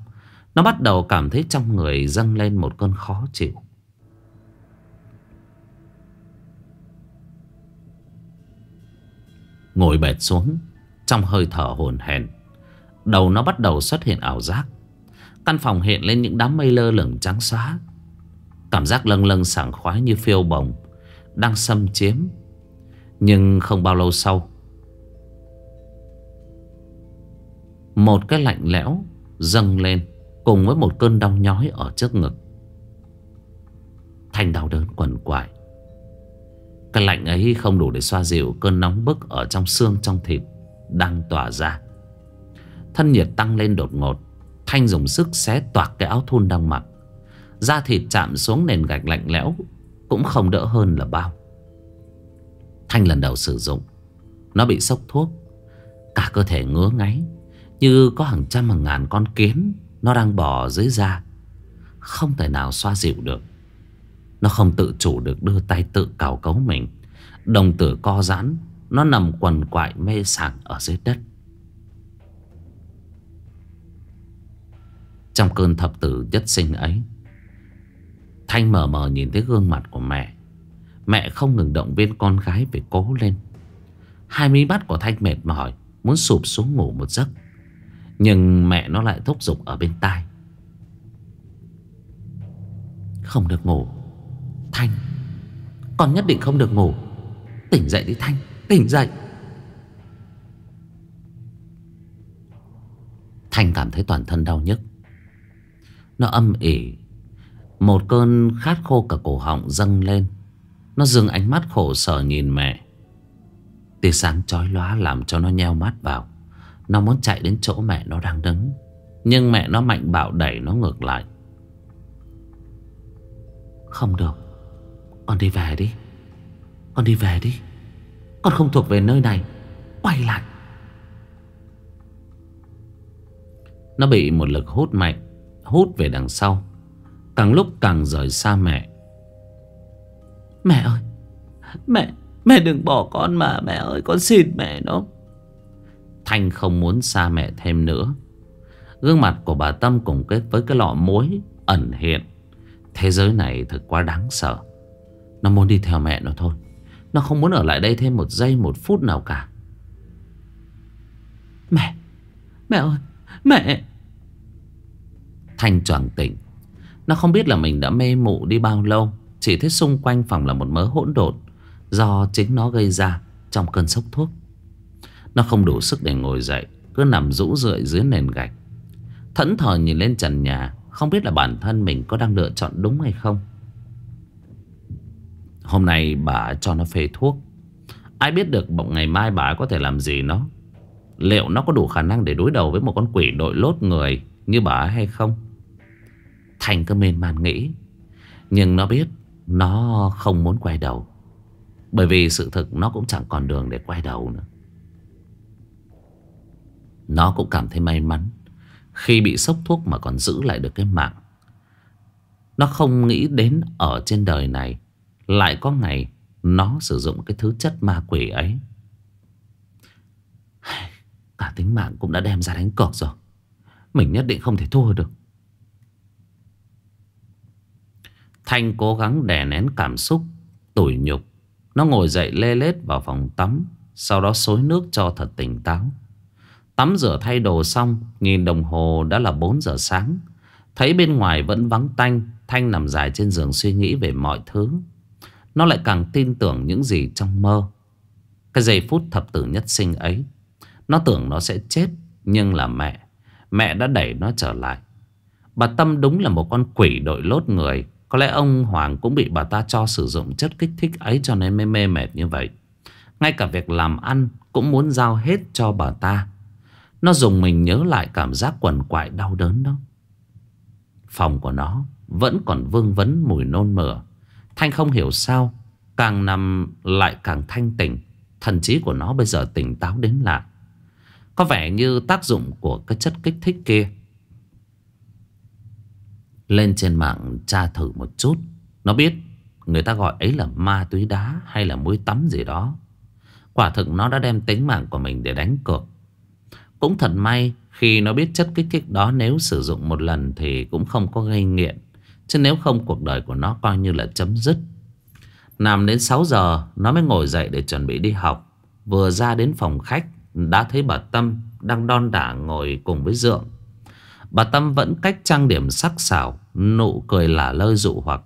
nó bắt đầu cảm thấy trong người dâng lên một cơn khó chịu. Ngồi bệt xuống, trong hơi thở hồn hển, đầu nó bắt đầu xuất hiện ảo giác. Căn phòng hiện lên những đám mây lơ lửng trắng xóa. Cảm giác lâng lâng sảng khoái như phiêu bồng, đang xâm chiếm. Nhưng không bao lâu sau, một cái lạnh lẽo dâng lên. Cùng với một cơn đau nhói ở trước ngực Thanh đau đớn quằn quại Cái lạnh ấy không đủ để xoa dịu cơn nóng bức ở trong xương trong thịt Đang tỏa ra Thân nhiệt tăng lên đột ngột Thanh dùng sức xé toạc cái áo thun đang mặc Da thịt chạm xuống nền gạch lạnh lẽo Cũng không đỡ hơn là bao Thanh lần đầu sử dụng Nó bị sốc thuốc Cả cơ thể ngứa ngáy Như có hàng trăm hàng ngàn con kiến nó đang bò dưới da Không thể nào xoa dịu được Nó không tự chủ được đưa tay tự cào cấu mình Đồng tử co giãn Nó nằm quằn quại mê sảng ở dưới đất Trong cơn thập tử nhất sinh ấy Thanh mờ mờ nhìn thấy gương mặt của mẹ Mẹ không ngừng động viên con gái phải cố lên Hai mí mắt của Thanh mệt mỏi Muốn sụp xuống ngủ một giấc nhưng mẹ nó lại thúc giục ở bên tai Không được ngủ Thanh Con nhất định không được ngủ Tỉnh dậy đi Thanh Tỉnh dậy Thanh cảm thấy toàn thân đau nhức Nó âm ỉ Một cơn khát khô cả cổ họng dâng lên Nó dừng ánh mắt khổ sở nhìn mẹ Tia sáng chói lóa làm cho nó nheo mắt vào nó muốn chạy đến chỗ mẹ nó đang đứng Nhưng mẹ nó mạnh bạo đẩy nó ngược lại Không được Con đi về đi Con đi về đi Con không thuộc về nơi này Quay lại Nó bị một lực hút mạnh Hút về đằng sau Càng lúc càng rời xa mẹ Mẹ ơi Mẹ Mẹ đừng bỏ con mà Mẹ ơi con xin mẹ nó Thanh không muốn xa mẹ thêm nữa Gương mặt của bà Tâm cùng kết với cái lọ mối ẩn hiện Thế giới này thật quá đáng sợ Nó muốn đi theo mẹ nó thôi Nó không muốn ở lại đây thêm một giây một phút nào cả Mẹ Mẹ ơi Mẹ Thanh choàng tỉnh Nó không biết là mình đã mê mụ đi bao lâu Chỉ thấy xung quanh phòng là một mớ hỗn độn Do chính nó gây ra Trong cơn sốc thuốc nó không đủ sức để ngồi dậy Cứ nằm rũ rượi dưới nền gạch Thẫn thờ nhìn lên trần nhà Không biết là bản thân mình có đang lựa chọn đúng hay không Hôm nay bà cho nó phê thuốc Ai biết được bỗng ngày mai bà có thể làm gì nó Liệu nó có đủ khả năng để đối đầu với một con quỷ đội lốt người Như bà hay không Thành cứ mềm màn nghĩ Nhưng nó biết Nó không muốn quay đầu Bởi vì sự thực nó cũng chẳng còn đường để quay đầu nữa nó cũng cảm thấy may mắn Khi bị sốc thuốc mà còn giữ lại được cái mạng Nó không nghĩ đến ở trên đời này Lại có ngày nó sử dụng cái thứ chất ma quỷ ấy Cả tính mạng cũng đã đem ra đánh cược rồi Mình nhất định không thể thua được Thanh cố gắng đè nén cảm xúc Tủi nhục Nó ngồi dậy lê lết vào phòng tắm Sau đó xối nước cho thật tỉnh táo Tắm rửa thay đồ xong Nhìn đồng hồ đã là 4 giờ sáng Thấy bên ngoài vẫn vắng tanh Thanh nằm dài trên giường suy nghĩ về mọi thứ Nó lại càng tin tưởng những gì trong mơ Cái giây phút thập tử nhất sinh ấy Nó tưởng nó sẽ chết Nhưng là mẹ Mẹ đã đẩy nó trở lại Bà Tâm đúng là một con quỷ đội lốt người Có lẽ ông Hoàng cũng bị bà ta cho sử dụng chất kích thích ấy cho nên mê mê mệt như vậy Ngay cả việc làm ăn cũng muốn giao hết cho bà ta nó dùng mình nhớ lại cảm giác quần quại đau đớn đó. Phòng của nó vẫn còn vương vấn mùi nôn mửa. Thanh không hiểu sao, càng nằm lại càng thanh tỉnh. Thần trí của nó bây giờ tỉnh táo đến lạ. Có vẻ như tác dụng của cái chất kích thích kia. Lên trên mạng tra thử một chút. Nó biết người ta gọi ấy là ma túy đá hay là muối tắm gì đó. Quả thực nó đã đem tính mạng của mình để đánh cược. Cũng thật may khi nó biết chất kích thích đó nếu sử dụng một lần thì cũng không có gây nghiện. Chứ nếu không cuộc đời của nó coi như là chấm dứt. Nằm đến 6 giờ nó mới ngồi dậy để chuẩn bị đi học. Vừa ra đến phòng khách đã thấy bà Tâm đang đon đả ngồi cùng với Dượng. Bà Tâm vẫn cách trang điểm sắc sảo, nụ cười lả lơi dụ hoặc.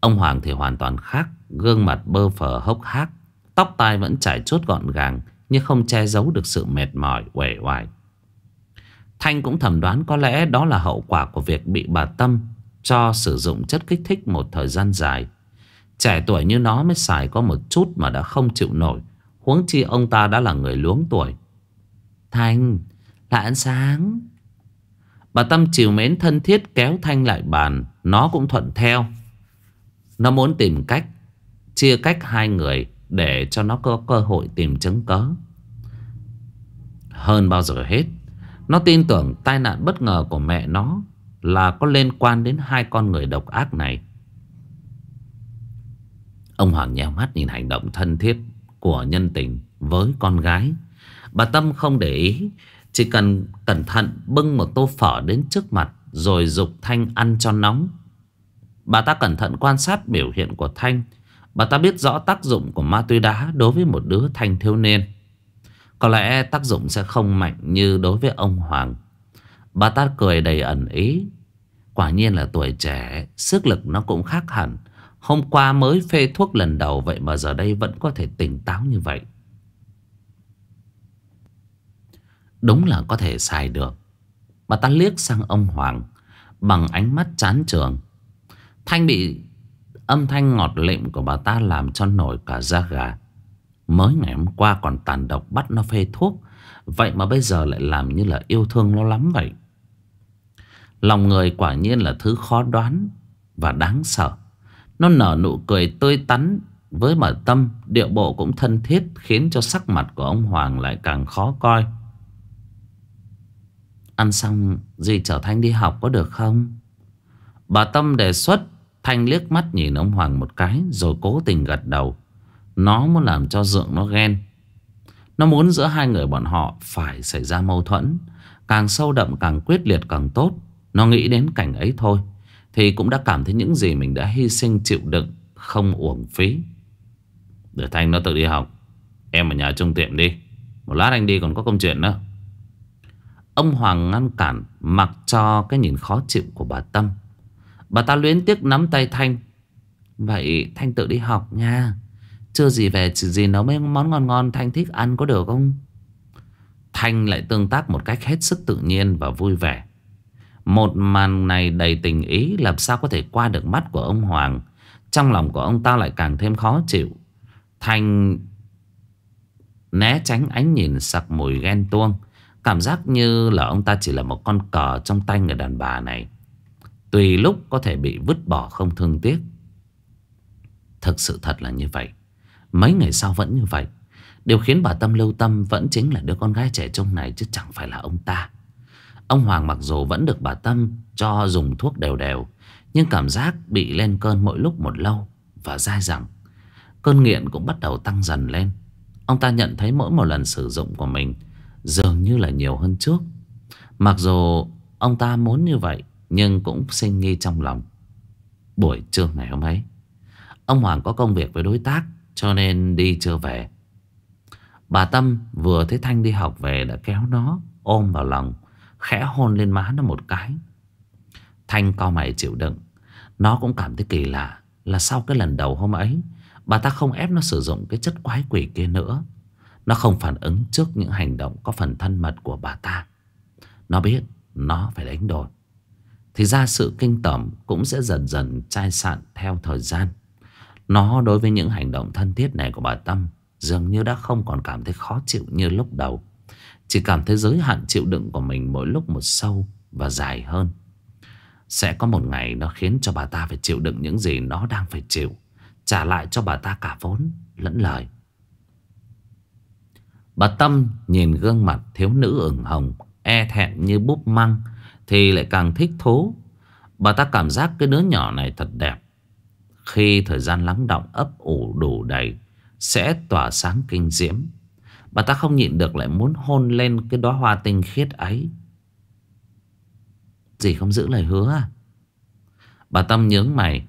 Ông Hoàng thì hoàn toàn khác, gương mặt bơ phờ hốc hác, tóc tai vẫn trải chốt gọn gàng nhưng không che giấu được sự mệt mỏi uể oải. Thanh cũng thẩm đoán có lẽ đó là hậu quả của việc bị bà Tâm cho sử dụng chất kích thích một thời gian dài. Trẻ tuổi như nó mới xài có một chút mà đã không chịu nổi, huống chi ông ta đã là người luống tuổi. Thanh, lại ăn sáng. Bà Tâm chiều mến thân thiết kéo Thanh lại bàn, nó cũng thuận theo. Nó muốn tìm cách, chia cách hai người để cho nó có cơ hội tìm chứng cớ Hơn bao giờ hết Nó tin tưởng tai nạn bất ngờ của mẹ nó Là có liên quan đến hai con người độc ác này Ông Hoàng nheo mắt nhìn hành động thân thiết Của nhân tình với con gái Bà Tâm không để ý Chỉ cần cẩn thận bưng một tô phở đến trước mặt Rồi dục Thanh ăn cho nóng Bà ta cẩn thận quan sát biểu hiện của Thanh Bà ta biết rõ tác dụng của ma túy đá đối với một đứa thanh thiếu niên. Có lẽ tác dụng sẽ không mạnh như đối với ông Hoàng. Bà ta cười đầy ẩn ý. Quả nhiên là tuổi trẻ, sức lực nó cũng khác hẳn. Hôm qua mới phê thuốc lần đầu vậy mà giờ đây vẫn có thể tỉnh táo như vậy. Đúng là có thể xài được. Bà ta liếc sang ông Hoàng bằng ánh mắt chán trường. Thanh bị Âm thanh ngọt lịm của bà ta làm cho nổi cả da gà. Mới ngày hôm qua còn tàn độc bắt nó phê thuốc. Vậy mà bây giờ lại làm như là yêu thương nó lắm vậy. Lòng người quả nhiên là thứ khó đoán và đáng sợ. Nó nở nụ cười tươi tắn với mở tâm, điệu bộ cũng thân thiết khiến cho sắc mặt của ông Hoàng lại càng khó coi. Ăn xong, gì trở thành đi học có được không? Bà Tâm đề xuất Thanh liếc mắt nhìn ông Hoàng một cái Rồi cố tình gật đầu Nó muốn làm cho Dượng nó ghen Nó muốn giữa hai người bọn họ Phải xảy ra mâu thuẫn Càng sâu đậm càng quyết liệt càng tốt Nó nghĩ đến cảnh ấy thôi Thì cũng đã cảm thấy những gì mình đã hy sinh chịu đựng Không uổng phí Để Thanh nó tự đi học Em ở nhà trông tiệm đi Một lát anh đi còn có công chuyện nữa Ông Hoàng ngăn cản Mặc cho cái nhìn khó chịu của bà Tâm Bà ta luyến tiếc nắm tay Thanh Vậy Thanh tự đi học nha Chưa gì về chỉ gì nấu mấy món ngon ngon Thanh thích ăn có được không Thanh lại tương tác một cách hết sức tự nhiên và vui vẻ Một màn này đầy tình ý Làm sao có thể qua được mắt của ông Hoàng Trong lòng của ông ta lại càng thêm khó chịu Thanh né tránh ánh nhìn sặc mùi ghen tuông Cảm giác như là ông ta chỉ là một con cờ trong tay người đàn bà này Tùy lúc có thể bị vứt bỏ không thương tiếc Thực sự thật là như vậy Mấy ngày sau vẫn như vậy Điều khiến bà Tâm lưu tâm vẫn chính là đứa con gái trẻ trung này chứ chẳng phải là ông ta Ông Hoàng mặc dù vẫn được bà Tâm cho dùng thuốc đều đều Nhưng cảm giác bị lên cơn mỗi lúc một lâu Và dai dẳng Cơn nghiện cũng bắt đầu tăng dần lên Ông ta nhận thấy mỗi một lần sử dụng của mình Dường như là nhiều hơn trước Mặc dù ông ta muốn như vậy nhưng cũng sinh nghi trong lòng Buổi trưa ngày hôm ấy Ông Hoàng có công việc với đối tác Cho nên đi chưa về Bà Tâm vừa thấy Thanh đi học về Đã kéo nó ôm vào lòng Khẽ hôn lên má nó một cái Thanh co mày chịu đựng Nó cũng cảm thấy kỳ lạ Là sau cái lần đầu hôm ấy Bà ta không ép nó sử dụng cái chất quái quỷ kia nữa Nó không phản ứng trước những hành động Có phần thân mật của bà ta Nó biết Nó phải đánh đổi thì ra sự kinh tởm cũng sẽ dần dần chai sạn theo thời gian Nó đối với những hành động thân thiết này của bà Tâm Dường như đã không còn cảm thấy khó chịu như lúc đầu Chỉ cảm thấy giới hạn chịu đựng của mình mỗi lúc một sâu và dài hơn Sẽ có một ngày nó khiến cho bà ta phải chịu đựng những gì nó đang phải chịu Trả lại cho bà ta cả vốn lẫn lời Bà Tâm nhìn gương mặt thiếu nữ ửng hồng, e thẹn như búp măng, thì lại càng thích thú Bà ta cảm giác cái đứa nhỏ này thật đẹp Khi thời gian lắng động ấp ủ đủ đầy Sẽ tỏa sáng kinh diễm Bà ta không nhịn được lại muốn hôn lên cái đóa hoa tinh khiết ấy Dì không giữ lời hứa à Bà Tâm nhớ mày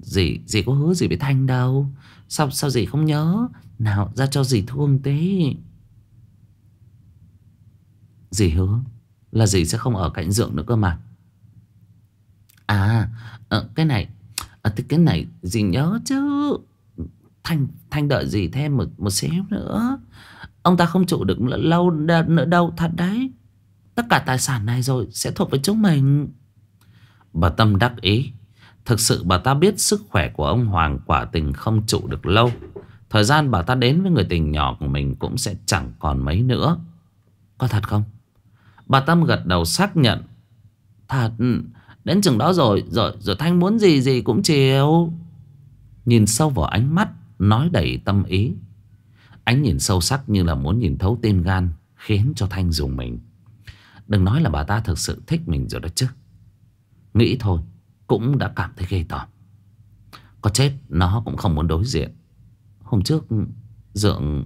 Dì, dì có hứa gì với Thanh đâu Sao, sao dì không nhớ Nào ra cho dì thương tí Dì hứa là gì sẽ không ở cạnh dưỡng nữa cơ mà À ờ, Cái này à, Cái này gì nhớ chứ Thanh Thanh đợi gì thêm một, một xíu nữa Ông ta không trụ được lâu nữa đâu Thật đấy Tất cả tài sản này rồi sẽ thuộc về chúng mình Bà Tâm đắc ý Thực sự bà ta biết sức khỏe của ông Hoàng quả tình không trụ được lâu Thời gian bà ta đến với người tình nhỏ của mình cũng sẽ chẳng còn mấy nữa Có thật không? Bà Tâm gật đầu xác nhận Thật Đến chừng đó rồi Rồi rồi Thanh muốn gì gì cũng chiều Nhìn sâu vào ánh mắt Nói đầy tâm ý Ánh nhìn sâu sắc như là muốn nhìn thấu tim gan Khiến cho Thanh dùng mình Đừng nói là bà ta thực sự thích mình rồi đó chứ Nghĩ thôi Cũng đã cảm thấy ghê tởm Có chết nó cũng không muốn đối diện Hôm trước Dượng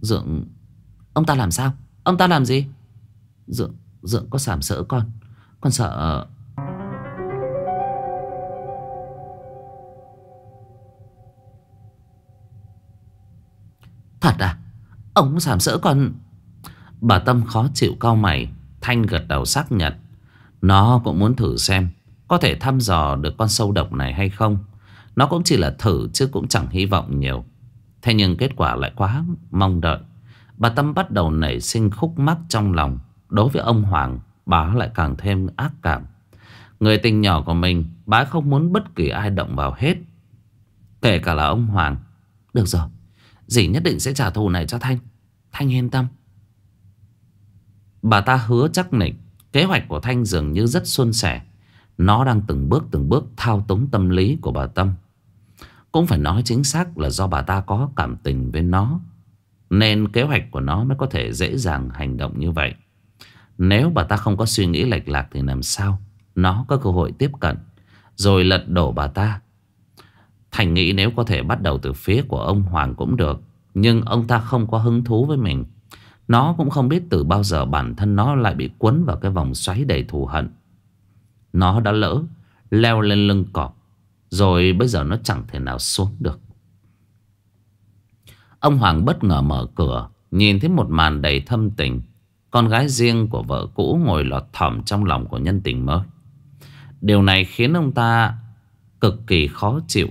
Dượng Ông ta làm sao Ông ta làm gì Dượng, Dượng có sảm sỡ con Con sợ ờ, Thật à Ông sảm sỡ con Bà Tâm khó chịu cau mày Thanh gật đầu xác nhận Nó cũng muốn thử xem Có thể thăm dò được con sâu độc này hay không Nó cũng chỉ là thử chứ cũng chẳng hy vọng nhiều Thế nhưng kết quả lại quá mong đợi Bà Tâm bắt đầu nảy sinh khúc mắc trong lòng Đối với ông Hoàng Bà lại càng thêm ác cảm Người tình nhỏ của mình Bà không muốn bất kỳ ai động vào hết Kể cả là ông Hoàng Được rồi Dì nhất định sẽ trả thù này cho Thanh Thanh yên tâm Bà ta hứa chắc nịch Kế hoạch của Thanh dường như rất xuân sẻ Nó đang từng bước từng bước thao túng tâm lý của bà Tâm Cũng phải nói chính xác là do bà ta có cảm tình với nó Nên kế hoạch của nó mới có thể dễ dàng hành động như vậy nếu bà ta không có suy nghĩ lệch lạc thì làm sao Nó có cơ hội tiếp cận Rồi lật đổ bà ta Thành nghĩ nếu có thể bắt đầu từ phía của ông Hoàng cũng được Nhưng ông ta không có hứng thú với mình Nó cũng không biết từ bao giờ bản thân nó lại bị cuốn vào cái vòng xoáy đầy thù hận Nó đã lỡ Leo lên lưng cọp Rồi bây giờ nó chẳng thể nào xuống được Ông Hoàng bất ngờ mở cửa Nhìn thấy một màn đầy thâm tình con gái riêng của vợ cũ ngồi lọt thỏm trong lòng của nhân tình mới Điều này khiến ông ta cực kỳ khó chịu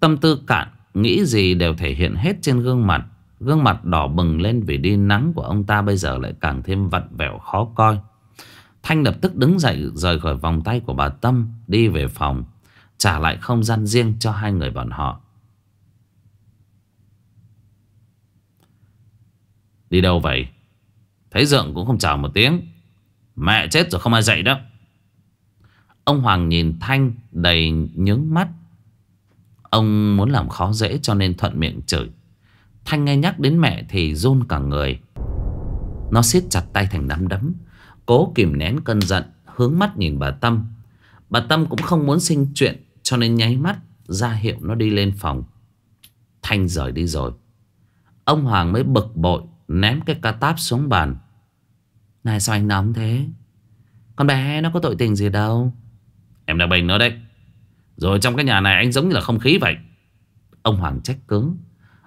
Tâm tư cạn Nghĩ gì đều thể hiện hết trên gương mặt Gương mặt đỏ bừng lên vì đi nắng của ông ta bây giờ lại càng thêm vặn vẹo khó coi Thanh lập tức đứng dậy rời khỏi vòng tay của bà Tâm Đi về phòng Trả lại không gian riêng cho hai người bọn họ Đi đâu vậy? Thấy dượng cũng không chào một tiếng Mẹ chết rồi không ai dậy đó Ông Hoàng nhìn Thanh đầy nhướng mắt Ông muốn làm khó dễ cho nên thuận miệng chửi Thanh nghe nhắc đến mẹ thì run cả người Nó siết chặt tay thành nắm đấm Cố kìm nén cơn giận Hướng mắt nhìn bà Tâm Bà Tâm cũng không muốn sinh chuyện Cho nên nháy mắt ra hiệu nó đi lên phòng Thanh rời đi rồi Ông Hoàng mới bực bội Ném cái ca táp xuống bàn Này sao anh nóng thế Con bé nó có tội tình gì đâu Em đã bình nó đấy Rồi trong cái nhà này anh giống như là không khí vậy Ông Hoàng trách cứng.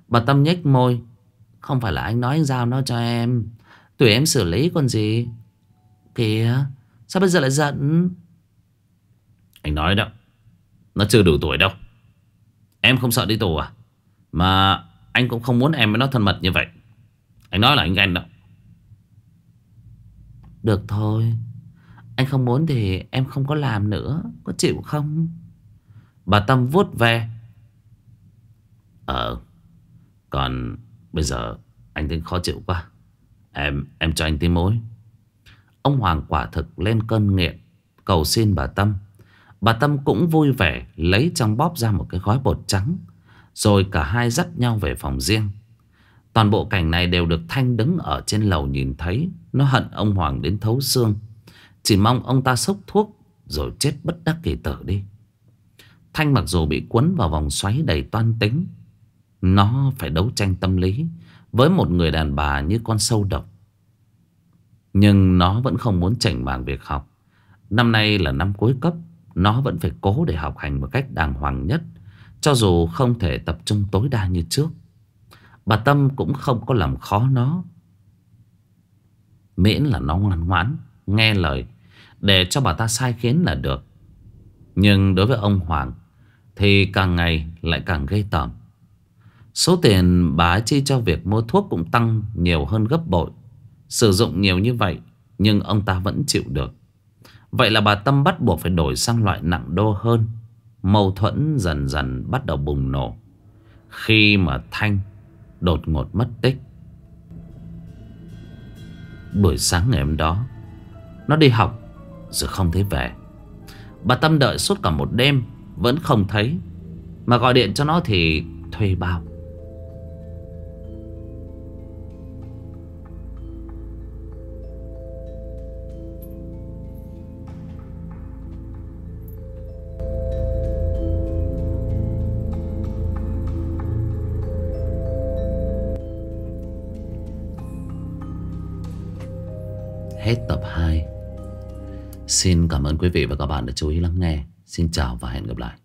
Bà Tâm nhếch môi Không phải là anh nói anh giao nó cho em Tùy em xử lý còn gì Kìa Sao bây giờ lại giận Anh nói đó Nó chưa đủ tuổi đâu Em không sợ đi tù à Mà anh cũng không muốn em với nó thân mật như vậy anh nói là anh ghen đâu Được thôi Anh không muốn thì em không có làm nữa Có chịu không Bà Tâm vuốt ve Ờ Còn bây giờ anh thấy khó chịu quá Em em cho anh tí mối Ông Hoàng quả thực lên cơn nghiện Cầu xin bà Tâm Bà Tâm cũng vui vẻ Lấy trong bóp ra một cái gói bột trắng Rồi cả hai dắt nhau về phòng riêng Toàn bộ cảnh này đều được Thanh đứng ở trên lầu nhìn thấy. Nó hận ông Hoàng đến thấu xương. Chỉ mong ông ta sốc thuốc rồi chết bất đắc kỳ tử đi. Thanh mặc dù bị cuốn vào vòng xoáy đầy toan tính. Nó phải đấu tranh tâm lý với một người đàn bà như con sâu độc. Nhưng nó vẫn không muốn chảnh mảng việc học. Năm nay là năm cuối cấp. Nó vẫn phải cố để học hành một cách đàng hoàng nhất. Cho dù không thể tập trung tối đa như trước. Bà Tâm cũng không có làm khó nó Miễn là nó ngoan ngoãn Nghe lời Để cho bà ta sai khiến là được Nhưng đối với ông Hoàng Thì càng ngày lại càng gây tởm Số tiền bà chi cho việc mua thuốc cũng tăng nhiều hơn gấp bội Sử dụng nhiều như vậy Nhưng ông ta vẫn chịu được Vậy là bà Tâm bắt buộc phải đổi sang loại nặng đô hơn Mâu thuẫn dần dần bắt đầu bùng nổ Khi mà Thanh đột ngột mất tích. Buổi sáng ngày hôm đó, nó đi học rồi không thấy về. Bà Tâm đợi suốt cả một đêm vẫn không thấy. Mà gọi điện cho nó thì thuê bao. hết tập 2. Xin cảm ơn quý vị và các bạn đã chú ý lắng nghe. Xin chào và hẹn gặp lại.